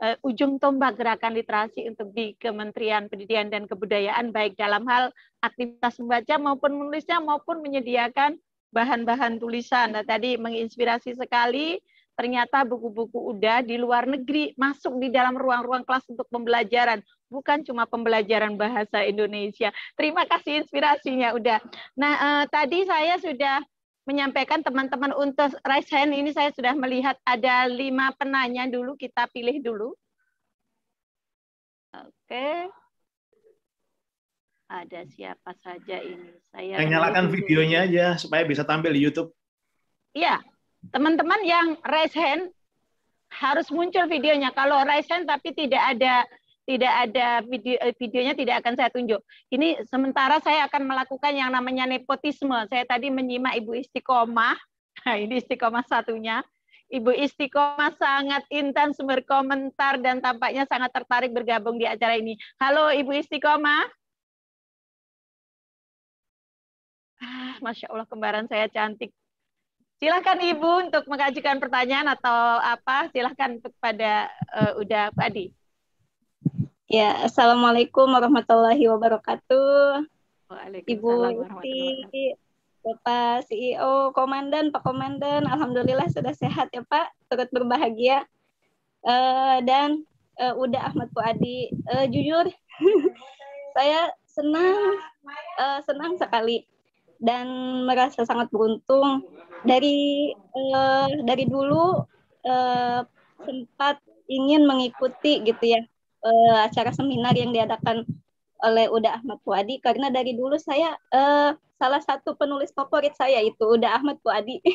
uh, ujung tombak gerakan literasi untuk di Kementerian Pendidikan dan Kebudayaan baik dalam hal aktivitas membaca maupun menulisnya maupun menyediakan bahan-bahan tulisan. Nah, tadi menginspirasi sekali ternyata buku-buku udah di luar negeri masuk di dalam ruang-ruang kelas untuk pembelajaran, bukan cuma pembelajaran bahasa Indonesia. Terima kasih inspirasinya udah. Nah, eh, tadi saya sudah menyampaikan teman-teman untuk raise hand ini saya sudah melihat ada lima penanya dulu kita pilih dulu. Oke. Ada siapa saja ini? Saya saya nyalakan dulu. videonya aja supaya bisa tampil di YouTube. Iya. Teman-teman yang raise hand harus muncul videonya. Kalau raise hand tapi tidak ada tidak ada video eh, videonya tidak akan saya tunjuk. Ini sementara saya akan melakukan yang namanya nepotisme. Saya tadi menyimak Ibu Istiqomah. Nah, ini Istiqomah satunya. Ibu Istiqomah sangat intens berkomentar dan tampaknya sangat tertarik bergabung di acara ini. Halo Ibu Istiqomah. Ah, Masya Allah kembaran saya cantik. Silahkan Ibu untuk mengajukan pertanyaan atau apa, silahkan kepada uh, Uda Padi. Ya, Assalamualaikum warahmatullahi wabarakatuh. Ibu Yuti, Bapak CEO, Komandan, Pak Komandan, Alhamdulillah sudah sehat ya Pak, turut berbahagia. Uh, dan uh, eh, udah Ahmad Puadi, uh, eh, jujur saya senang, uh, senang sekali dan merasa sangat beruntung dari uh, dari dulu uh, sempat ingin mengikuti gitu ya uh, acara seminar yang diadakan oleh Uda Ahmad Puadi karena dari dulu saya uh, salah satu penulis favorit saya itu Uda Ahmad Puadi.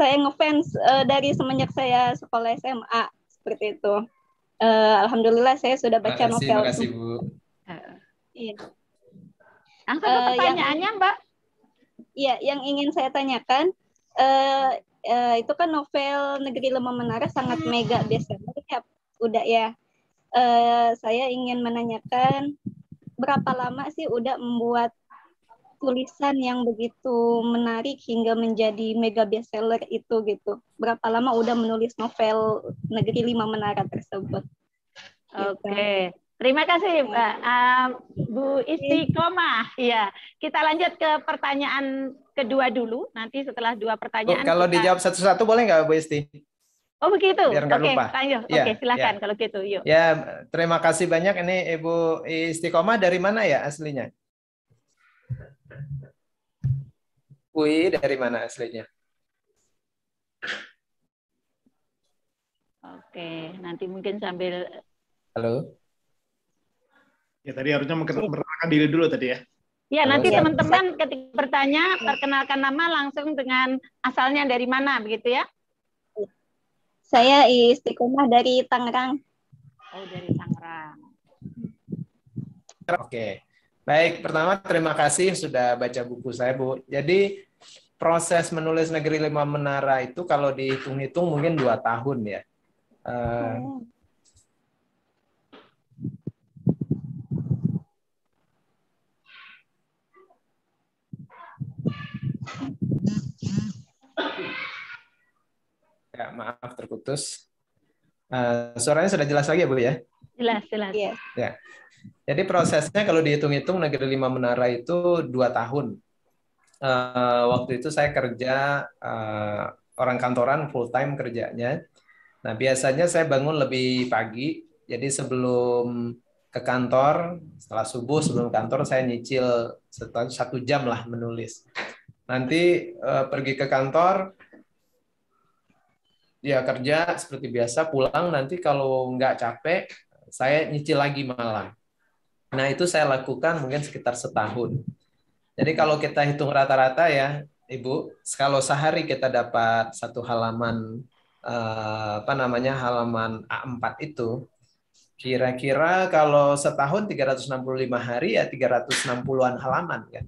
saya ngefans uh, dari semenjak saya sekolah SMA seperti itu. Uh, Alhamdulillah saya sudah baca makasih, novel. Terima kasih Bu. iya. pertanyaannya yang, Mbak. Iya, yang ingin saya tanyakan uh, uh, itu kan novel Negeri Lemah Menara sangat mega biasanya Uda ya. Uh, saya ingin menanyakan berapa lama sih Uda membuat tulisan yang begitu menarik hingga menjadi mega bestseller itu gitu. Berapa lama Uda menulis novel Negeri Lima Menara tersebut? Gitu. Oke. Okay. Gitu. Terima kasih Mbak uh, Bu Istiqomah. Iya, kita lanjut ke pertanyaan kedua dulu. Nanti setelah dua pertanyaan. Bu, oh, kalau kita... dijawab satu-satu boleh nggak Bu Isti? Oh begitu. Biar nggak lupa. Iya, Oke, Ya, Oke, okay, silakan ya. kalau gitu. Yuk. Ya, terima kasih banyak. Ini Ibu Istiqomah dari mana ya aslinya? UI dari mana aslinya? Oke, nanti mungkin sambil. Halo. Ya tadi harusnya memperkenalkan diri dulu tadi ya. Ya nanti ya. teman-teman ketika bertanya perkenalkan nama langsung dengan asalnya dari mana begitu ya. Saya istiqomah dari Tangerang. Oh, dari Tangerang. Oke. Okay. Baik, pertama terima kasih sudah baca buku saya, Bu. Jadi proses menulis Negeri Lima Menara itu kalau dihitung-hitung mungkin dua tahun ya. Uh, Ya, maaf terputus. Uh, suaranya sudah jelas lagi ya, Bu ya? Jelas, jelas. Ya. ya. Jadi prosesnya kalau dihitung-hitung Negeri Lima Menara itu dua tahun. Uh, waktu itu saya kerja uh, orang kantoran full time kerjanya. Nah biasanya saya bangun lebih pagi. Jadi sebelum ke kantor, setelah subuh sebelum kantor saya nyicil satu jam lah menulis. Nanti uh, pergi ke kantor, ya kerja seperti biasa pulang nanti kalau nggak capek saya nyicil lagi malam nah itu saya lakukan mungkin sekitar setahun jadi kalau kita hitung rata-rata ya ibu kalau sehari kita dapat satu halaman eh, apa namanya halaman A4 itu kira-kira kalau setahun 365 hari ya 360-an halaman kan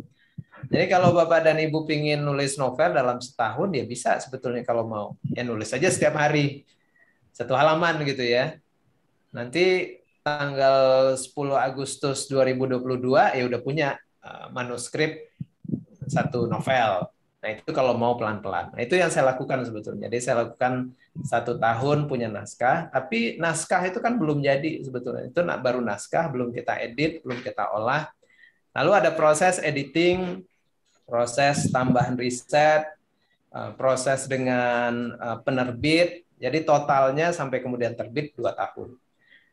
jadi kalau Bapak dan Ibu ingin nulis novel dalam setahun ya bisa sebetulnya kalau mau. Ya nulis saja setiap hari. Satu halaman gitu ya. Nanti tanggal 10 Agustus 2022 ya udah punya eh, manuskrip satu novel. Nah itu kalau mau pelan-pelan. Nah, itu yang saya lakukan sebetulnya. Jadi saya lakukan satu tahun punya naskah, tapi naskah itu kan belum jadi sebetulnya. Itu baru naskah, belum kita edit, belum kita olah. Lalu ada proses editing, proses tambahan riset, eh, proses dengan eh, penerbit. Jadi totalnya sampai kemudian terbit dua tahun.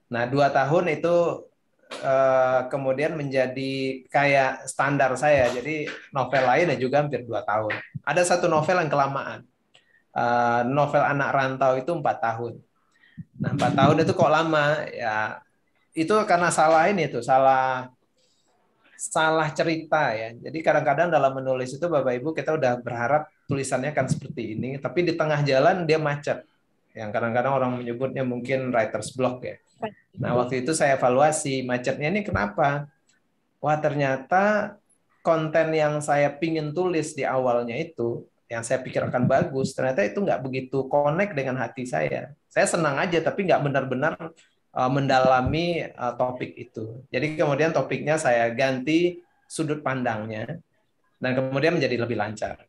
Nah, dua tahun itu eh, kemudian menjadi kayak standar saya. Jadi novel lainnya juga hampir dua tahun. Ada satu novel yang kelamaan. Novel anak rantau itu empat tahun. Nah, empat tahun itu kok lama? Ya, itu karena salah ini tuh, salah salah cerita ya. Jadi kadang-kadang dalam menulis itu Bapak Ibu kita udah berharap tulisannya akan seperti ini, tapi di tengah jalan dia macet. Yang kadang-kadang orang menyebutnya mungkin writer's block ya. Nah, waktu itu saya evaluasi macetnya ini kenapa? Wah, ternyata konten yang saya pingin tulis di awalnya itu yang saya pikirkan bagus ternyata itu nggak begitu connect dengan hati saya saya senang aja tapi nggak benar-benar Eh, mendalami uh, topik itu. Jadi kemudian topiknya saya ganti sudut pandangnya dan kemudian menjadi lebih lancar.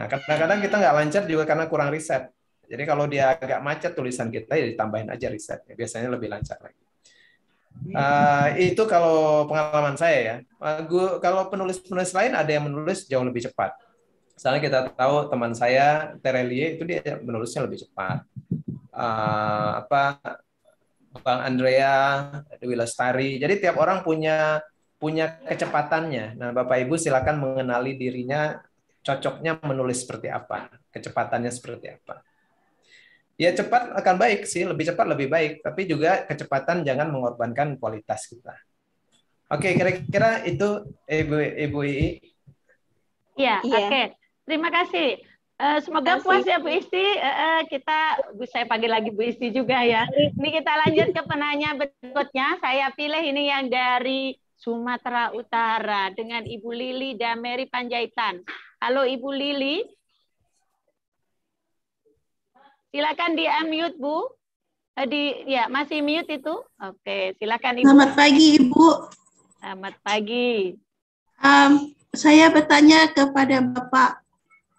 Nah kadang-kadang kita nggak lancar juga karena kurang riset. Jadi kalau dia agak macet tulisan kita ya ditambahin aja riset. Biasanya lebih lancar lagi. Uh, itu kalau pengalaman saya ya. Uh, gua, kalau penulis-penulis lain ada yang menulis jauh lebih cepat. Misalnya kita tahu teman saya Terelie itu dia menulisnya lebih cepat. Uh, apa Bang Andrea, Dewi Lestari. Jadi tiap orang punya punya kecepatannya. Nah, Bapak Ibu silakan mengenali dirinya cocoknya menulis seperti apa, kecepatannya seperti apa. Ya cepat akan baik sih, lebih cepat lebih baik, tapi juga kecepatan jangan mengorbankan kualitas kita. Oke, kira-kira itu Ibu Ibu Ii. Iya, iya. oke. Okay. Terima kasih. Eh, semoga puas ya Bu Isti. Uh, kita saya panggil lagi Bu Isti juga ya. Ini kita lanjut ke penanya berikutnya. Saya pilih ini yang dari Sumatera Utara dengan Ibu Lili dan Mary Panjaitan. Halo Ibu Lili. Silakan di unmute Bu. di ya masih mute itu. Oke, silakan Ibu. Selamat pagi Ibu. Selamat pagi. Um, saya bertanya kepada Bapak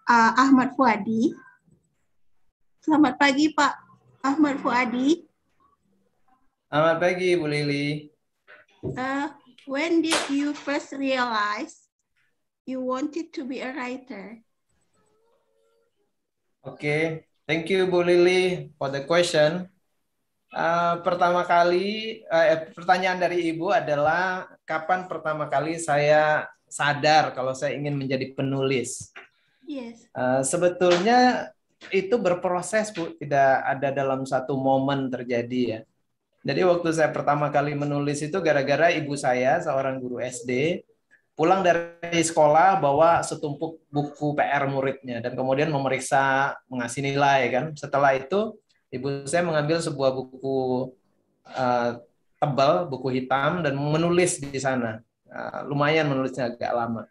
uh, Ahmad Fuadi. Selamat pagi Pak Ahmad Fuadi. Selamat pagi Bu Lili. Uh, when did you first realize you wanted to be a writer? Oke, okay. thank you Bu Lili for the question. Uh, pertama kali uh, pertanyaan dari ibu adalah kapan pertama kali saya sadar kalau saya ingin menjadi penulis. Yes. Uh, sebetulnya itu berproses bu, tidak ada dalam satu momen terjadi ya. Jadi waktu saya pertama kali menulis itu gara-gara ibu saya seorang guru SD pulang dari sekolah bawa setumpuk buku PR muridnya dan kemudian memeriksa mengasih nilai ya kan. Setelah itu ibu saya mengambil sebuah buku uh, tebal, buku hitam dan menulis di sana. Uh, lumayan menulisnya agak lama.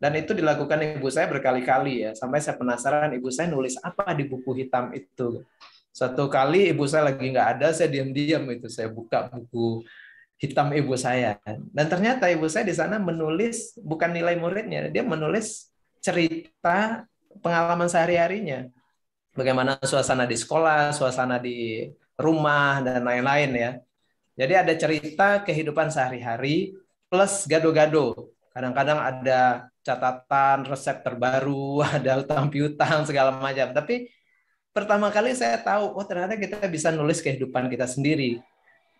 Dan itu dilakukan ibu saya berkali-kali ya, sampai saya penasaran ibu saya nulis apa di buku hitam itu. satu kali ibu saya lagi nggak ada, saya diam-diam itu saya buka buku hitam ibu saya. Dan ternyata ibu saya di sana menulis bukan nilai muridnya, dia menulis cerita pengalaman sehari-harinya. Bagaimana suasana di sekolah, suasana di rumah dan lain-lain ya. Jadi ada cerita kehidupan sehari-hari plus gado-gado kadang-kadang ada catatan resep terbaru, ada utang piutang segala macam. Tapi pertama kali saya tahu, oh ternyata kita bisa nulis kehidupan kita sendiri.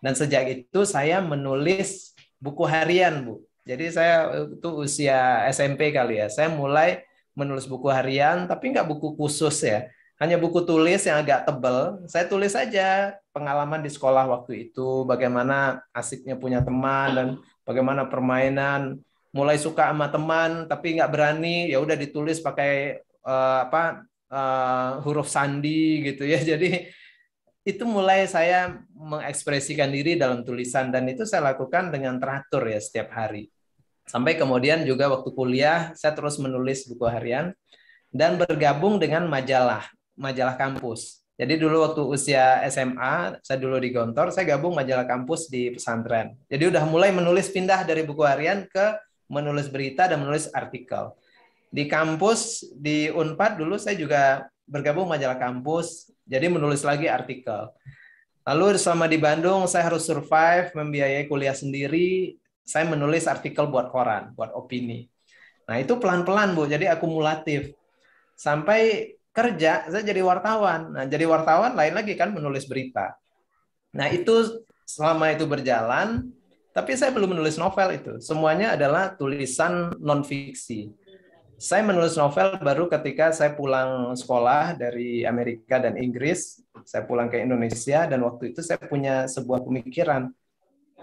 Dan sejak itu saya menulis buku harian, Bu. Jadi saya itu usia SMP kali ya. Saya mulai menulis buku harian, tapi nggak buku khusus ya. Hanya buku tulis yang agak tebel. Saya tulis saja pengalaman di sekolah waktu itu, bagaimana asiknya punya teman dan bagaimana permainan mulai suka sama teman tapi nggak berani ya udah ditulis pakai uh, apa uh, huruf sandi gitu ya jadi itu mulai saya mengekspresikan diri dalam tulisan dan itu saya lakukan dengan teratur ya setiap hari. Sampai kemudian juga waktu kuliah saya terus menulis buku harian dan bergabung dengan majalah, majalah kampus. Jadi dulu waktu usia SMA, saya dulu di Gontor, saya gabung majalah kampus di pesantren. Jadi udah mulai menulis pindah dari buku harian ke menulis berita dan menulis artikel. Di kampus di Unpad dulu saya juga bergabung majalah kampus, jadi menulis lagi artikel. Lalu selama di Bandung saya harus survive, membiayai kuliah sendiri, saya menulis artikel buat koran, buat opini. Nah, itu pelan-pelan, Bu. Jadi akumulatif. Sampai kerja saya jadi wartawan. Nah, jadi wartawan lain lagi kan menulis berita. Nah, itu selama itu berjalan tapi saya belum menulis novel itu. Semuanya adalah tulisan non fiksi. Saya menulis novel baru ketika saya pulang sekolah dari Amerika dan Inggris. Saya pulang ke Indonesia dan waktu itu saya punya sebuah pemikiran.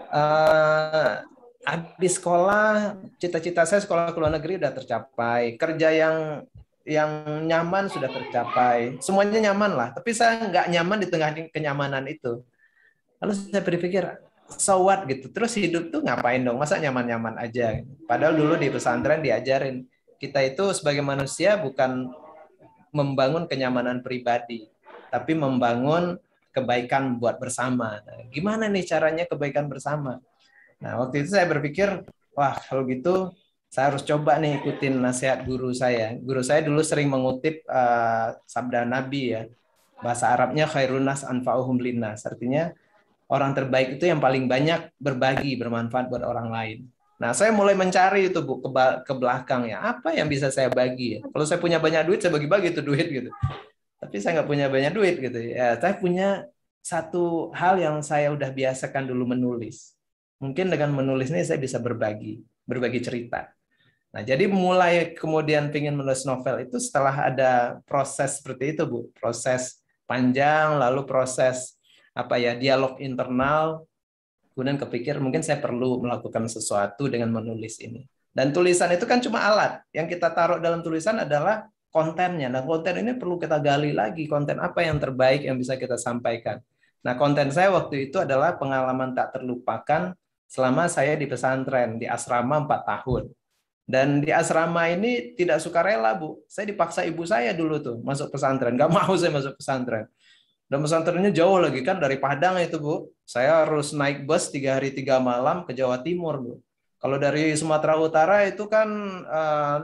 Uh, habis sekolah, cita-cita saya sekolah ke luar negeri sudah tercapai. Kerja yang yang nyaman sudah tercapai. Semuanya nyaman lah, tapi saya nggak nyaman di tengah kenyamanan itu. Lalu saya berpikir, so what gitu. Terus hidup tuh ngapain dong? Masa nyaman-nyaman aja? Padahal dulu di pesantren diajarin kita itu sebagai manusia bukan membangun kenyamanan pribadi, tapi membangun kebaikan buat bersama. Nah, gimana nih caranya kebaikan bersama? Nah, waktu itu saya berpikir, wah kalau gitu saya harus coba nih ikutin nasihat guru saya. Guru saya dulu sering mengutip uh, sabda Nabi ya. Bahasa Arabnya khairunas anfa'uhum linnas. Artinya orang terbaik itu yang paling banyak berbagi bermanfaat buat orang lain. Nah, saya mulai mencari itu Bu ke, belakang ya. Apa yang bisa saya bagi ya? Kalau saya punya banyak duit, saya bagi-bagi itu duit gitu. Tapi saya nggak punya banyak duit gitu. Ya, saya punya satu hal yang saya udah biasakan dulu menulis. Mungkin dengan menulis ini saya bisa berbagi, berbagi cerita. Nah, jadi mulai kemudian ingin menulis novel itu setelah ada proses seperti itu, Bu. Proses panjang, lalu proses apa ya dialog internal kemudian kepikir mungkin saya perlu melakukan sesuatu dengan menulis ini dan tulisan itu kan cuma alat yang kita taruh dalam tulisan adalah kontennya nah konten ini perlu kita gali lagi konten apa yang terbaik yang bisa kita sampaikan nah konten saya waktu itu adalah pengalaman tak terlupakan selama saya di pesantren di asrama 4 tahun dan di asrama ini tidak suka rela, Bu. Saya dipaksa ibu saya dulu tuh masuk pesantren. Gak mau saya masuk pesantren. Dan pesantrennya jauh lagi kan dari Padang itu Bu. Saya harus naik bus tiga hari tiga malam ke Jawa Timur Bu. Kalau dari Sumatera Utara itu kan eh,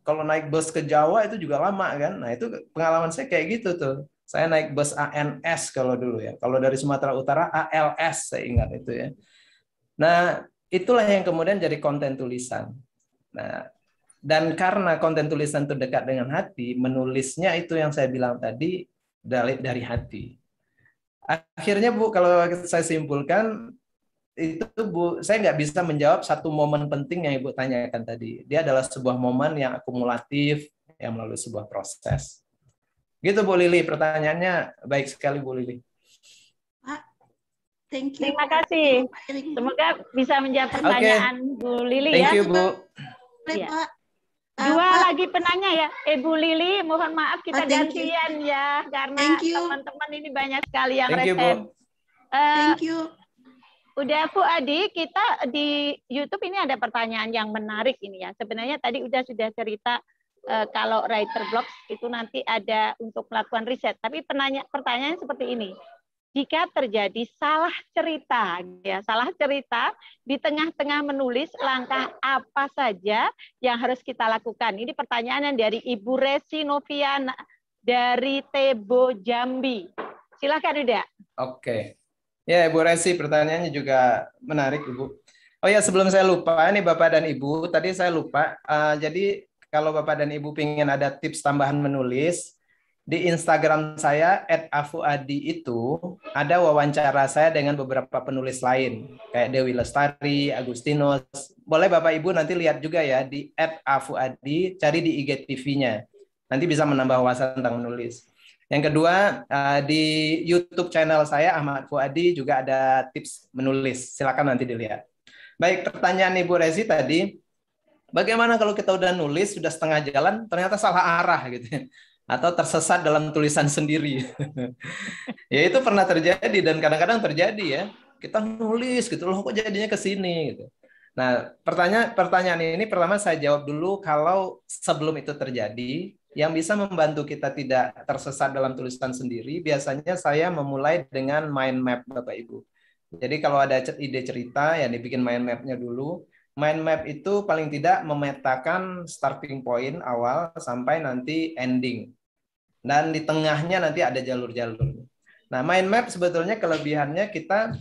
kalau naik bus ke Jawa itu juga lama kan. Nah itu pengalaman saya kayak gitu tuh. Saya naik bus ANS kalau dulu ya. Kalau dari Sumatera Utara ALS saya ingat itu ya. Nah itulah yang kemudian jadi konten tulisan. Nah dan karena konten tulisan itu dekat dengan hati, menulisnya itu yang saya bilang tadi dari, dari hati. Akhirnya Bu, kalau saya simpulkan itu Bu, saya nggak bisa menjawab satu momen penting yang Ibu tanyakan tadi. Dia adalah sebuah momen yang akumulatif yang melalui sebuah proses. Gitu Bu Lili, pertanyaannya baik sekali Bu Lili. Thank you. Terima kasih. Semoga bisa menjawab pertanyaan okay. Bu Lili Thank ya. Thank you Bu. Ya. Dua uh, lagi penanya ya, Ibu Lili, mohon maaf kita uh, gantian you. ya karena teman-teman ini banyak sekali yang thank resen You, Uh, thank you. Udah Bu Adi, kita di YouTube ini ada pertanyaan yang menarik ini ya. Sebenarnya tadi udah sudah cerita uh, kalau writer blogs itu nanti ada untuk melakukan riset. Tapi penanya pertanyaan seperti ini jika terjadi salah cerita, ya salah cerita di tengah-tengah menulis langkah apa saja yang harus kita lakukan. Ini pertanyaan yang dari Ibu Resi Noviana dari Tebo Jambi. Silakan Uda. Oke. Ya Ibu Resi, pertanyaannya juga menarik Ibu. Oh ya sebelum saya lupa, ini Bapak dan Ibu, tadi saya lupa. Uh, jadi kalau Bapak dan Ibu ingin ada tips tambahan menulis, di Instagram saya @afuadi itu ada wawancara saya dengan beberapa penulis lain kayak Dewi Lestari, Agustinus. Boleh Bapak Ibu nanti lihat juga ya di @afuadi cari di IGTV-nya. Nanti bisa menambah wawasan tentang menulis. Yang kedua, eh, di YouTube channel saya Ahmad Fuadi juga ada tips menulis. Silakan nanti dilihat. Baik, pertanyaan Ibu Rezi tadi, bagaimana kalau kita udah nulis sudah setengah jalan ternyata salah arah gitu ya atau tersesat dalam tulisan sendiri. ya itu pernah terjadi dan kadang-kadang terjadi ya. Kita nulis gitu loh kok jadinya ke sini gitu. Nah, pertanyaan pertanyaan ini pertama saya jawab dulu kalau sebelum itu terjadi yang bisa membantu kita tidak tersesat dalam tulisan sendiri biasanya saya memulai dengan mind map Bapak Ibu. Jadi kalau ada ide cerita ya dibikin mind mapnya dulu mind map itu paling tidak memetakan starting point awal sampai nanti ending. Dan di tengahnya nanti ada jalur-jalur. Nah, mind map sebetulnya kelebihannya kita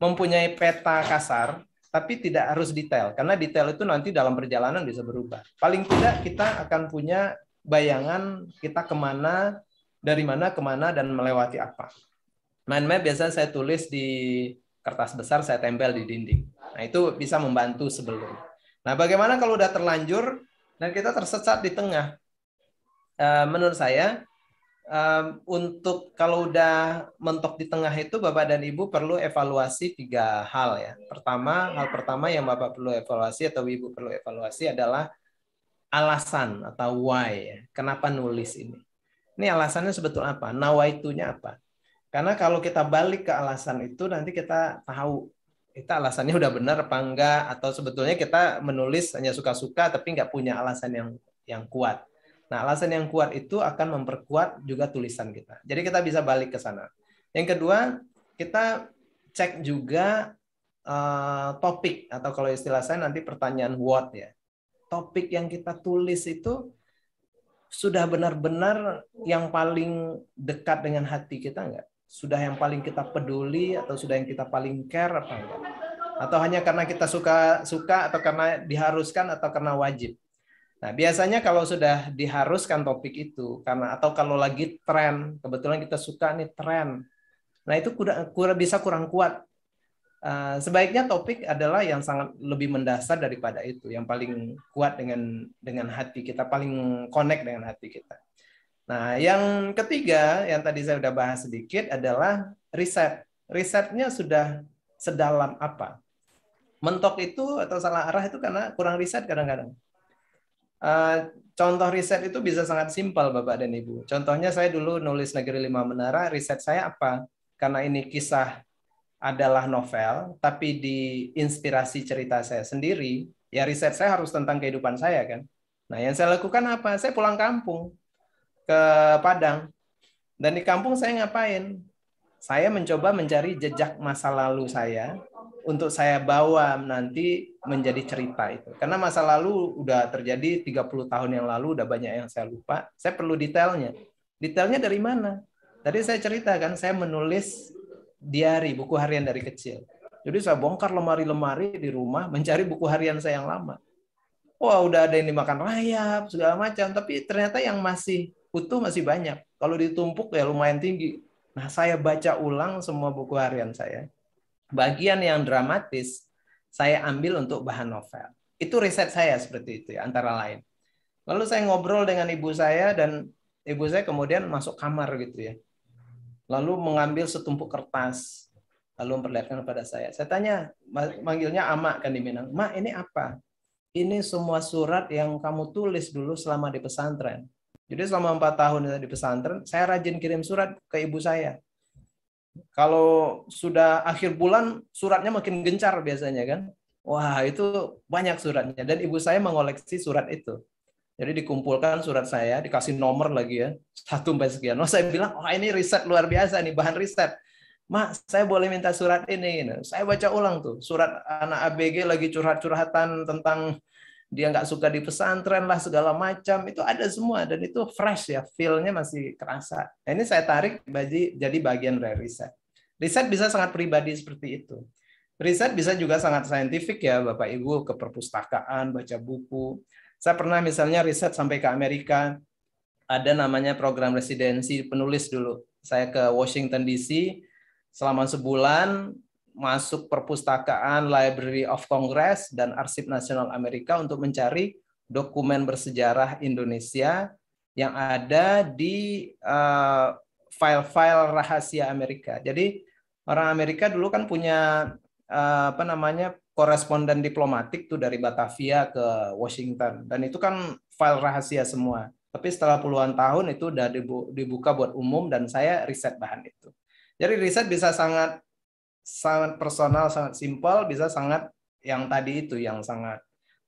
mempunyai peta kasar, tapi tidak harus detail. Karena detail itu nanti dalam perjalanan bisa berubah. Paling tidak kita akan punya bayangan kita kemana, dari mana kemana, dan melewati apa. Mind map biasanya saya tulis di kertas besar, saya tempel di dinding. Nah, itu bisa membantu sebelum. Nah, bagaimana kalau udah terlanjur dan kita tersesat di tengah? Eh, menurut saya, eh, untuk kalau udah mentok di tengah itu, Bapak dan Ibu perlu evaluasi tiga hal ya. Pertama, hal pertama yang Bapak perlu evaluasi atau Ibu perlu evaluasi adalah alasan atau why, ya. kenapa nulis ini. Ini alasannya sebetul apa? Nawaitunya apa? Karena kalau kita balik ke alasan itu, nanti kita tahu kita alasannya udah benar apa enggak atau sebetulnya kita menulis hanya suka-suka tapi nggak punya alasan yang yang kuat. Nah, alasan yang kuat itu akan memperkuat juga tulisan kita. Jadi kita bisa balik ke sana. Yang kedua, kita cek juga uh, topik atau kalau istilah saya nanti pertanyaan what ya. Topik yang kita tulis itu sudah benar-benar yang paling dekat dengan hati kita enggak? sudah yang paling kita peduli atau sudah yang kita paling care apa enggak? Atau hanya karena kita suka suka atau karena diharuskan atau karena wajib? Nah, biasanya kalau sudah diharuskan topik itu karena atau kalau lagi tren, kebetulan kita suka nih tren. Nah, itu kurang, kurang bisa kurang kuat. Uh, sebaiknya topik adalah yang sangat lebih mendasar daripada itu, yang paling kuat dengan dengan hati kita, paling connect dengan hati kita. Nah, yang ketiga yang tadi saya sudah bahas sedikit adalah riset. Risetnya sudah sedalam apa? Mentok itu atau salah arah itu karena kurang riset kadang-kadang. Eh, contoh riset itu bisa sangat simpel Bapak dan Ibu. Contohnya saya dulu nulis Negeri Lima Menara, riset saya apa? Karena ini kisah adalah novel, tapi di inspirasi cerita saya sendiri, ya riset saya harus tentang kehidupan saya kan. Nah, yang saya lakukan apa? Saya pulang kampung ke Padang. Dan di kampung saya ngapain? Saya mencoba mencari jejak masa lalu saya untuk saya bawa nanti menjadi cerita itu. Karena masa lalu udah terjadi 30 tahun yang lalu, udah banyak yang saya lupa. Saya perlu detailnya. Detailnya dari mana? Tadi saya cerita kan saya menulis diary, buku harian dari kecil. Jadi saya bongkar lemari-lemari di rumah mencari buku harian saya yang lama. Wah, udah ada yang dimakan rayap, segala macam. Tapi ternyata yang masih utuh masih banyak. Kalau ditumpuk ya lumayan tinggi. Nah, saya baca ulang semua buku harian saya. Bagian yang dramatis saya ambil untuk bahan novel. Itu riset saya seperti itu ya, antara lain. Lalu saya ngobrol dengan ibu saya dan ibu saya kemudian masuk kamar gitu ya. Lalu mengambil setumpuk kertas lalu memperlihatkan kepada saya. Saya tanya, manggilnya Amak kan di Minang. Ma, ini apa? Ini semua surat yang kamu tulis dulu selama di pesantren. Jadi selama empat tahun di pesantren, saya rajin kirim surat ke ibu saya. Kalau sudah akhir bulan, suratnya makin gencar biasanya kan. Wah, itu banyak suratnya. Dan ibu saya mengoleksi surat itu. Jadi dikumpulkan surat saya, dikasih nomor lagi ya, satu sampai sekian. Oh, saya bilang, wah oh, ini riset luar biasa nih, bahan riset. Ma, saya boleh minta surat ini. saya baca ulang tuh, surat anak ABG lagi curhat-curhatan tentang dia nggak suka di pesantren lah segala macam itu ada semua dan itu fresh ya feelnya masih kerasa nah, ini saya tarik bagi jadi bagian dari riset riset bisa sangat pribadi seperti itu riset bisa juga sangat saintifik ya bapak ibu ke perpustakaan baca buku saya pernah misalnya riset sampai ke Amerika ada namanya program residensi penulis dulu saya ke Washington DC selama sebulan masuk perpustakaan Library of Congress dan Arsip Nasional Amerika untuk mencari dokumen bersejarah Indonesia yang ada di uh, file-file rahasia Amerika. Jadi orang Amerika dulu kan punya uh, apa namanya koresponden diplomatik tuh dari Batavia ke Washington dan itu kan file rahasia semua. Tapi setelah puluhan tahun itu sudah dibuka buat umum dan saya riset bahan itu. Jadi riset bisa sangat sangat personal, sangat simpel, bisa sangat yang tadi itu yang sangat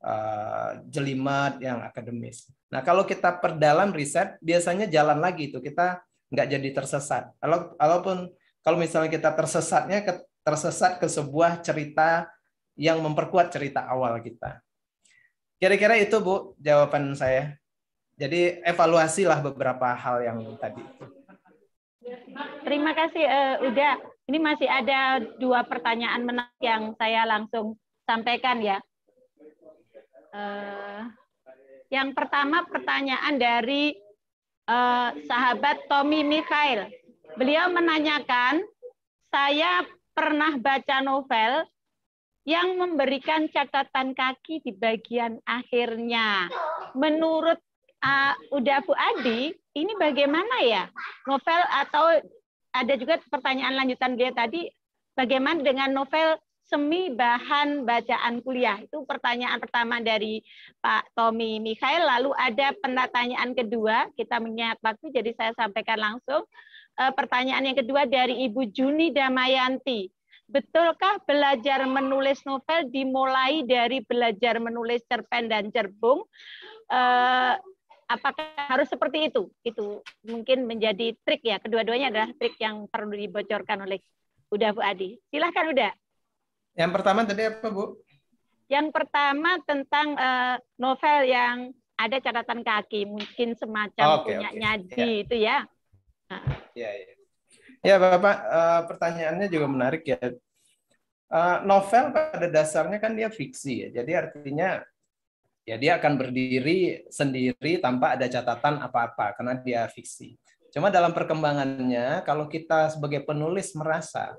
uh, jelimet, yang akademis. Nah, kalau kita perdalam riset, biasanya jalan lagi itu kita nggak jadi tersesat. Kalau kalaupun kalau misalnya kita tersesatnya ke, tersesat ke sebuah cerita yang memperkuat cerita awal kita. Kira-kira itu Bu jawaban saya. Jadi evaluasilah beberapa hal yang tadi Terima kasih uh, Uda. Ini masih ada dua pertanyaan menarik yang saya langsung sampaikan ya. Uh, yang pertama pertanyaan dari uh, sahabat Tommy Mikhail. Beliau menanyakan, saya pernah baca novel yang memberikan catatan kaki di bagian akhirnya. Menurut uh, Uda Bu Adi, ini bagaimana ya? Novel atau ada juga pertanyaan lanjutan dia tadi, bagaimana dengan novel semi bahan bacaan kuliah? Itu pertanyaan pertama dari Pak Tommy Mikhail. Lalu ada pertanyaan kedua, kita mengingat waktu, jadi saya sampaikan langsung. Eh, pertanyaan yang kedua dari Ibu Juni Damayanti. Betulkah belajar menulis novel dimulai dari belajar menulis cerpen dan cerbung? Eh, apakah harus seperti itu? Itu mungkin menjadi trik ya. Kedua-duanya adalah trik yang perlu dibocorkan oleh Uda Bu Adi. Silahkan Uda. Yang pertama tadi apa Bu? Yang pertama tentang uh, novel yang ada catatan kaki, mungkin semacam oh, okay, punya okay. nyaji yeah. itu ya. Iya, iya. Ya Bapak, eh, pertanyaannya juga menarik ya. Eh, novel pada dasarnya kan dia fiksi ya, jadi artinya ya dia akan berdiri sendiri tanpa ada catatan apa-apa karena dia fiksi. Cuma dalam perkembangannya, kalau kita sebagai penulis merasa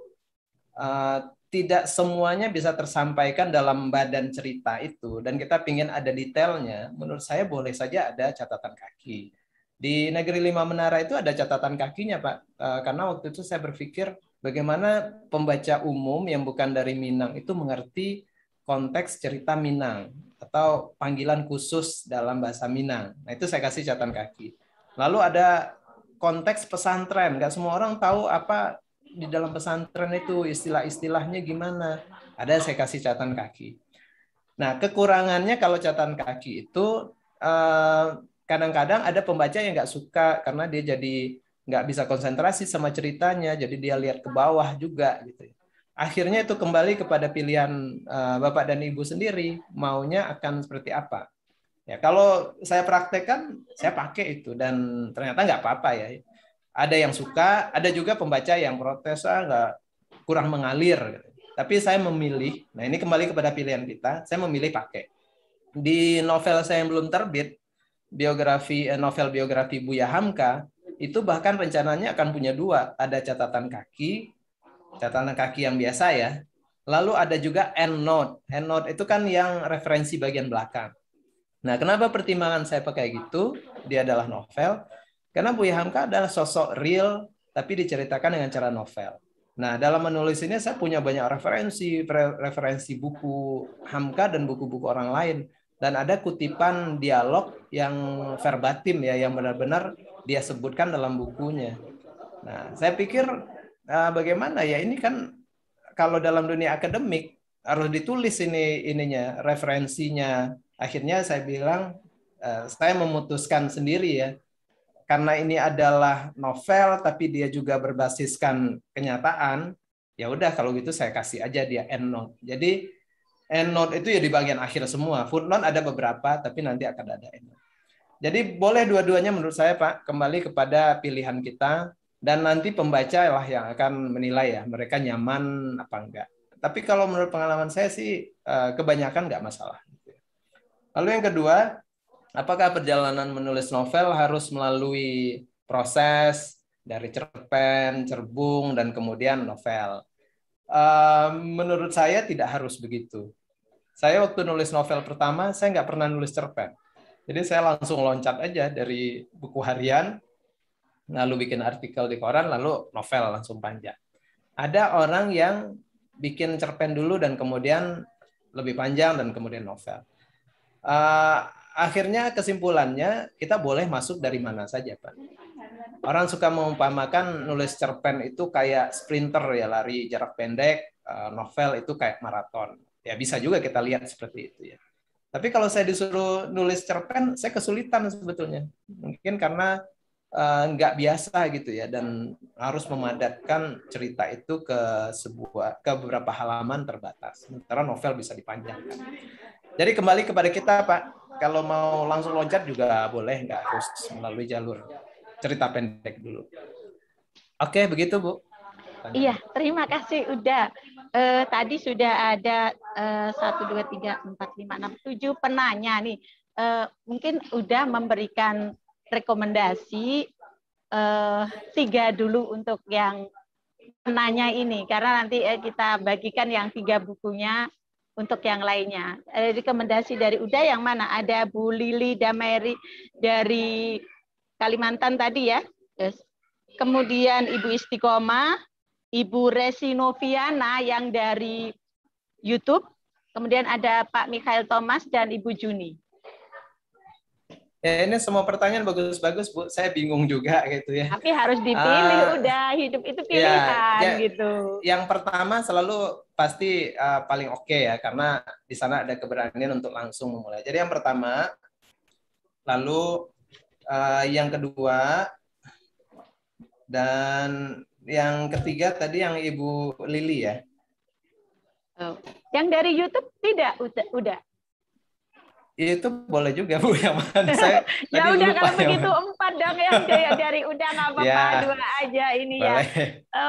uh, tidak semuanya bisa tersampaikan dalam badan cerita itu, dan kita pingin ada detailnya, menurut saya boleh saja ada catatan kaki. Di negeri lima menara itu ada catatan kakinya, Pak, uh, karena waktu itu saya berpikir bagaimana pembaca umum yang bukan dari Minang itu mengerti konteks cerita Minang atau panggilan khusus dalam bahasa Minang. Nah, itu saya kasih catatan kaki. Lalu ada konteks pesantren. Nggak semua orang tahu apa di dalam pesantren itu istilah-istilahnya gimana. Ada saya kasih catatan kaki. Nah, kekurangannya kalau catatan kaki itu eh, kadang-kadang ada pembaca yang nggak suka karena dia jadi nggak bisa konsentrasi sama ceritanya, jadi dia lihat ke bawah juga gitu. Ya akhirnya itu kembali kepada pilihan uh, bapak dan ibu sendiri maunya akan seperti apa ya kalau saya praktekkan saya pakai itu dan ternyata nggak apa-apa ya ada yang suka ada juga pembaca yang protes ah nggak kurang mengalir gitu. tapi saya memilih nah ini kembali kepada pilihan kita saya memilih pakai di novel saya yang belum terbit biografi eh, novel biografi Buya Hamka itu bahkan rencananya akan punya dua ada catatan kaki catatan kaki yang biasa ya. Lalu ada juga endnote. Endnote itu kan yang referensi bagian belakang. Nah, kenapa pertimbangan saya pakai gitu? Dia adalah novel. Karena Buya Hamka adalah sosok real, tapi diceritakan dengan cara novel. Nah, dalam menulis ini saya punya banyak referensi, referensi buku Hamka dan buku-buku orang lain. Dan ada kutipan dialog yang verbatim ya, yang benar-benar dia sebutkan dalam bukunya. Nah, saya pikir Nah, bagaimana ya ini kan kalau dalam dunia akademik harus ditulis ini ininya referensinya akhirnya saya bilang eh, saya memutuskan sendiri ya karena ini adalah novel tapi dia juga berbasiskan kenyataan ya udah kalau gitu saya kasih aja dia endnote jadi endnote itu ya di bagian akhir semua footnote ada beberapa tapi nanti akan ada endnote jadi boleh dua-duanya menurut saya pak kembali kepada pilihan kita dan nanti pembaca lah yang akan menilai ya mereka nyaman apa enggak. Tapi kalau menurut pengalaman saya sih eh, kebanyakan enggak masalah. Lalu yang kedua, apakah perjalanan menulis novel harus melalui proses dari cerpen, cerbung, dan kemudian novel? Menurut saya tidak harus begitu. Saya waktu nulis novel pertama, saya nggak pernah nulis cerpen. Jadi saya langsung loncat aja dari buku harian lalu bikin artikel di koran, lalu novel langsung panjang. Ada orang yang bikin cerpen dulu dan kemudian lebih panjang dan kemudian novel. Uh, akhirnya kesimpulannya kita boleh masuk dari mana saja, Pak. Orang suka mengumpamakan nulis cerpen itu kayak sprinter ya lari jarak pendek, uh, novel itu kayak maraton. Ya bisa juga kita lihat seperti itu ya. Tapi kalau saya disuruh nulis cerpen, saya kesulitan sebetulnya. Mungkin karena Eh, nggak uh, biasa gitu ya dan hmm. harus memadatkan cerita itu ke sebuah ke beberapa halaman terbatas sementara novel bisa dipanjangkan jadi kembali kepada kita pak kalau mau langsung loncat juga boleh nggak harus melalui jalur cerita pendek dulu oke begitu bu Tanya. iya terima kasih udah eh, uh, tadi sudah ada eh, satu dua tiga empat lima enam tujuh penanya nih uh, mungkin udah memberikan rekomendasi uh, tiga dulu untuk yang penanya ini karena nanti eh, kita bagikan yang tiga bukunya untuk yang lainnya. Eh, rekomendasi dari Uda yang mana? Ada Bu Lili Dameri dari Kalimantan tadi ya. Yes. Kemudian Ibu Istiqomah, Ibu Resi Noviana yang dari YouTube. Kemudian ada Pak Mikhail Thomas dan Ibu Juni. Ya ini semua pertanyaan bagus-bagus Bu. Saya bingung juga gitu ya. Tapi harus dipilih uh, udah hidup itu ya, pilihan ya, ya, gitu. Yang pertama selalu pasti uh, paling oke okay ya karena di sana ada keberanian untuk langsung memulai. Jadi yang pertama lalu uh, yang kedua dan yang ketiga tadi yang Ibu Lili ya. Oh. Yang dari YouTube tidak udah. Ya, itu boleh juga Bu Yaman. Saya ya udah kalau begitu empat dong ya dari, dari udah nggak ya, apa-apa ya, dua aja ini ya.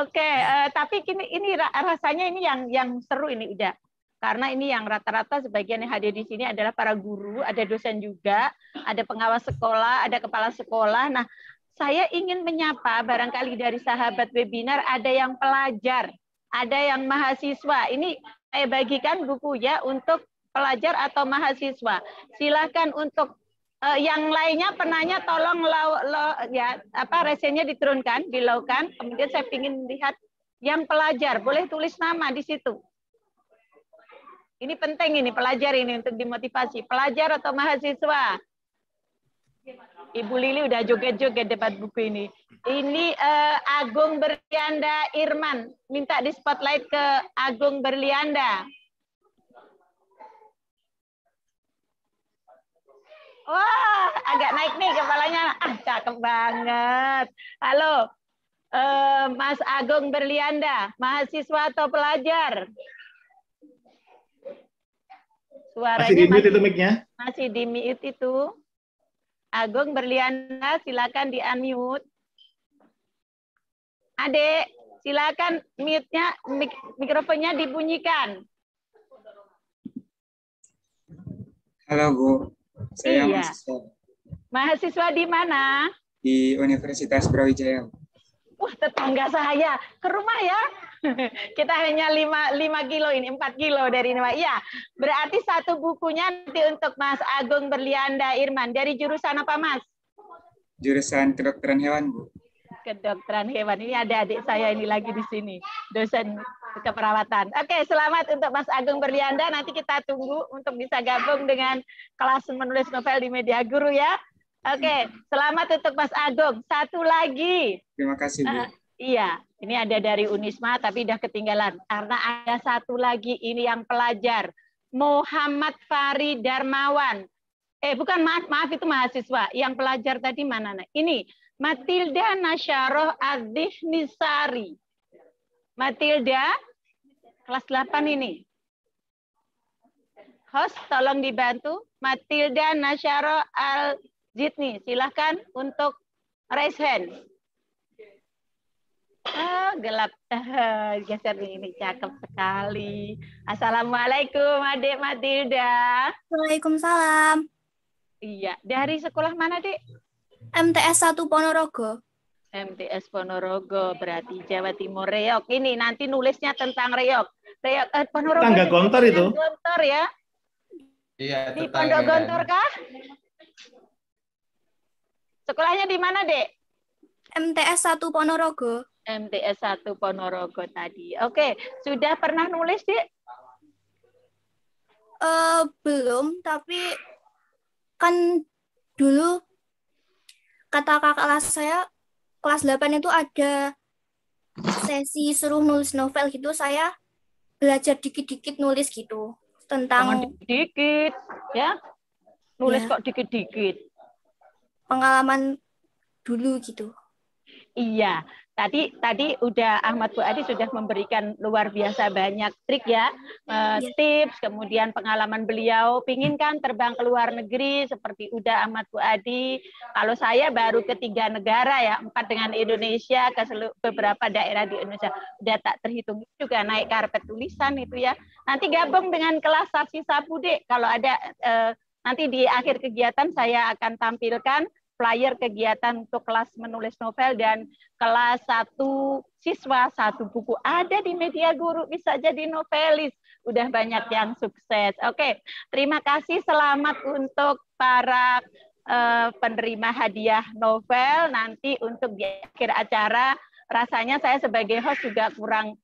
Oke, uh, tapi kini ini rasanya ini yang yang seru ini udah karena ini yang rata-rata sebagian yang hadir di sini adalah para guru, ada dosen juga, ada pengawas sekolah, ada kepala sekolah. Nah, saya ingin menyapa barangkali dari sahabat webinar ada yang pelajar, ada yang mahasiswa. Ini saya bagikan buku ya untuk pelajar atau mahasiswa. Silakan untuk uh, yang lainnya penanya tolong lo, lo ya apa resenya diturunkan, dilakukan. Kemudian saya ingin lihat yang pelajar, boleh tulis nama di situ. Ini penting ini pelajar ini untuk dimotivasi. Pelajar atau mahasiswa? Ibu Lili udah joget-joget debat buku ini. Ini uh, Agung Berlianda Irman. Minta di spotlight ke Agung Berlianda. Wah, agak naik nih kepalanya. Ah, cakep banget. Halo, eh, Mas Agung Berlianda, mahasiswa atau pelajar? Suaranya masih di mute itu mic Masih di mute itu. Agung Berlianda, silakan di unmute. Adek, silakan mute-nya mik mikrofonnya dibunyikan. Halo, Bu. Saya iya. mahasiswa. Mahasiswa di mana? Di Universitas Brawijaya. Wah, tetangga saya. Ke rumah ya. Kita hanya 5, 5 kilo ini, 4 kilo dari ini. Iya, berarti satu bukunya nanti untuk Mas Agung Berlianda Irman. Dari jurusan apa, Mas? Jurusan kedokteran hewan, Bu kedokteran hewan. Ini ada adik saya ini lagi di sini, dosen keperawatan. Oke, selamat untuk Mas Agung Berlianda. Nanti kita tunggu untuk bisa gabung dengan kelas menulis novel di Media Guru ya. Oke, selamat untuk Mas Agung. Satu lagi. Terima kasih, Bu. Uh, iya, ini ada dari Unisma tapi udah ketinggalan. Karena ada satu lagi ini yang pelajar. Muhammad Fari Darmawan eh bukan maaf maaf itu mahasiswa yang pelajar tadi mana nah ini Matilda Nasyaroh Adih Nisari. Matilda, kelas 8 ini. Host, tolong dibantu. Matilda Nasyaro Al Jitni, silahkan untuk raise hand. oh, gelap. Ah, geser ini cakep sekali. Assalamualaikum, Adik Matilda. Waalaikumsalam. Iya, dari sekolah mana, Dek? MTS 1 Ponorogo. MTS Ponorogo berarti Jawa Timur Reok. Ini nanti nulisnya tentang Reok. Reok eh, Ponorogo. Tangga Gontor itu. Gontor ya. Iya, Di Pondok kan. Gontor kah? Sekolahnya di mana, Dek? MTS 1 Ponorogo. MTS 1 Ponorogo tadi. Oke, sudah pernah nulis, Dek? Uh, belum, tapi kan dulu kata kakak kelas saya kelas 8 itu ada sesi suruh nulis novel gitu saya belajar dikit-dikit nulis gitu tentang dikit-dikit ya nulis ya. kok dikit-dikit pengalaman dulu gitu iya Tadi tadi udah Ahmad Bu Adi sudah memberikan luar biasa banyak trik ya, uh, tips, kemudian pengalaman beliau. Pingin kan terbang ke luar negeri seperti udah Ahmad Bu Adi. Kalau saya baru ketiga negara ya, empat dengan Indonesia, ke beberapa daerah di Indonesia. Udah tak terhitung juga naik karpet tulisan itu ya. Nanti gabung dengan kelas Saksi Sapude kalau ada uh, nanti di akhir kegiatan saya akan tampilkan flyer kegiatan untuk kelas menulis novel dan kelas satu siswa satu buku ada di media guru bisa jadi novelis udah banyak yang sukses oke terima kasih selamat untuk para eh, penerima hadiah novel nanti untuk di akhir acara rasanya saya sebagai host juga kurang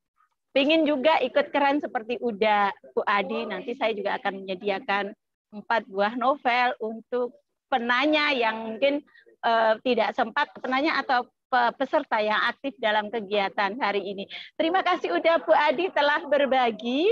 pingin juga ikut keren seperti Uda Bu Adi nanti saya juga akan menyediakan empat buah novel untuk penanya yang mungkin uh, tidak sempat penanya atau peserta yang aktif dalam kegiatan hari ini. Terima kasih udah Bu Adi telah berbagi.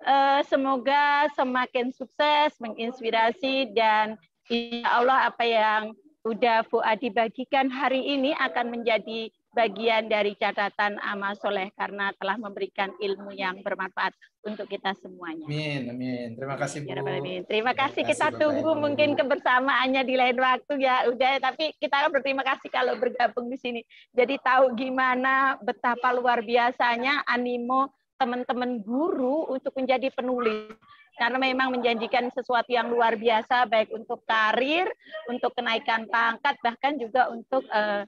Uh, semoga semakin sukses, menginspirasi dan insya Allah apa yang udah Bu Adi bagikan hari ini akan menjadi bagian dari catatan amal soleh karena telah memberikan ilmu yang bermanfaat untuk kita semuanya. Amin, amin. Terima kasih ya Bu. Terima kasih. Terima kasih kita Bapak tunggu Bapak. mungkin kebersamaannya di lain waktu ya. Udah, tapi kita berterima kasih kalau bergabung di sini. Jadi tahu gimana betapa luar biasanya animo teman-teman guru untuk menjadi penulis karena memang menjanjikan sesuatu yang luar biasa baik untuk karir, untuk kenaikan pangkat bahkan juga untuk uh,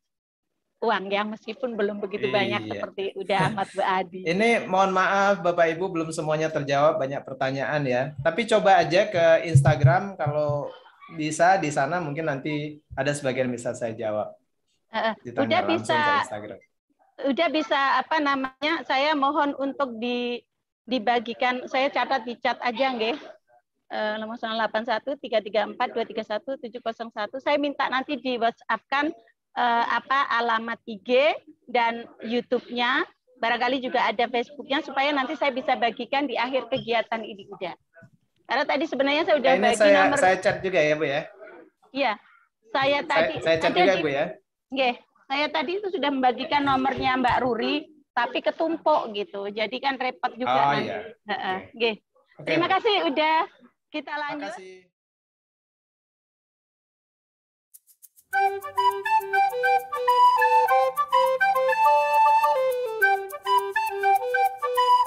uang yang meskipun belum begitu banyak iya. seperti udah amat Bu Adi. Ini mohon maaf Bapak Ibu belum semuanya terjawab banyak pertanyaan ya. Tapi coba aja ke Instagram kalau bisa di sana mungkin nanti ada sebagian bisa saya jawab. Uh, udah bisa udah bisa apa namanya saya mohon untuk di dibagikan saya catat di chat aja nggih. Uh, nomor 081334231701. saya minta nanti di WhatsApp kan eh, apa alamat IG dan YouTube-nya. Barangkali juga ada Facebook-nya supaya nanti saya bisa bagikan di akhir kegiatan ini udah. Karena tadi sebenarnya saya sudah bagi saya, nomor. Saya chat juga ya Bu ya. Iya, saya tadi. Saya, saya chat juga Bu ya. Oke, saya tadi itu sudah membagikan nomornya Mbak Ruri, tapi ketumpuk gitu. Jadi kan repot juga. Oh nanti. iya. Uh Okay. Okay. Terima kasih udah kita lanjut. Terima kasih. Thank you.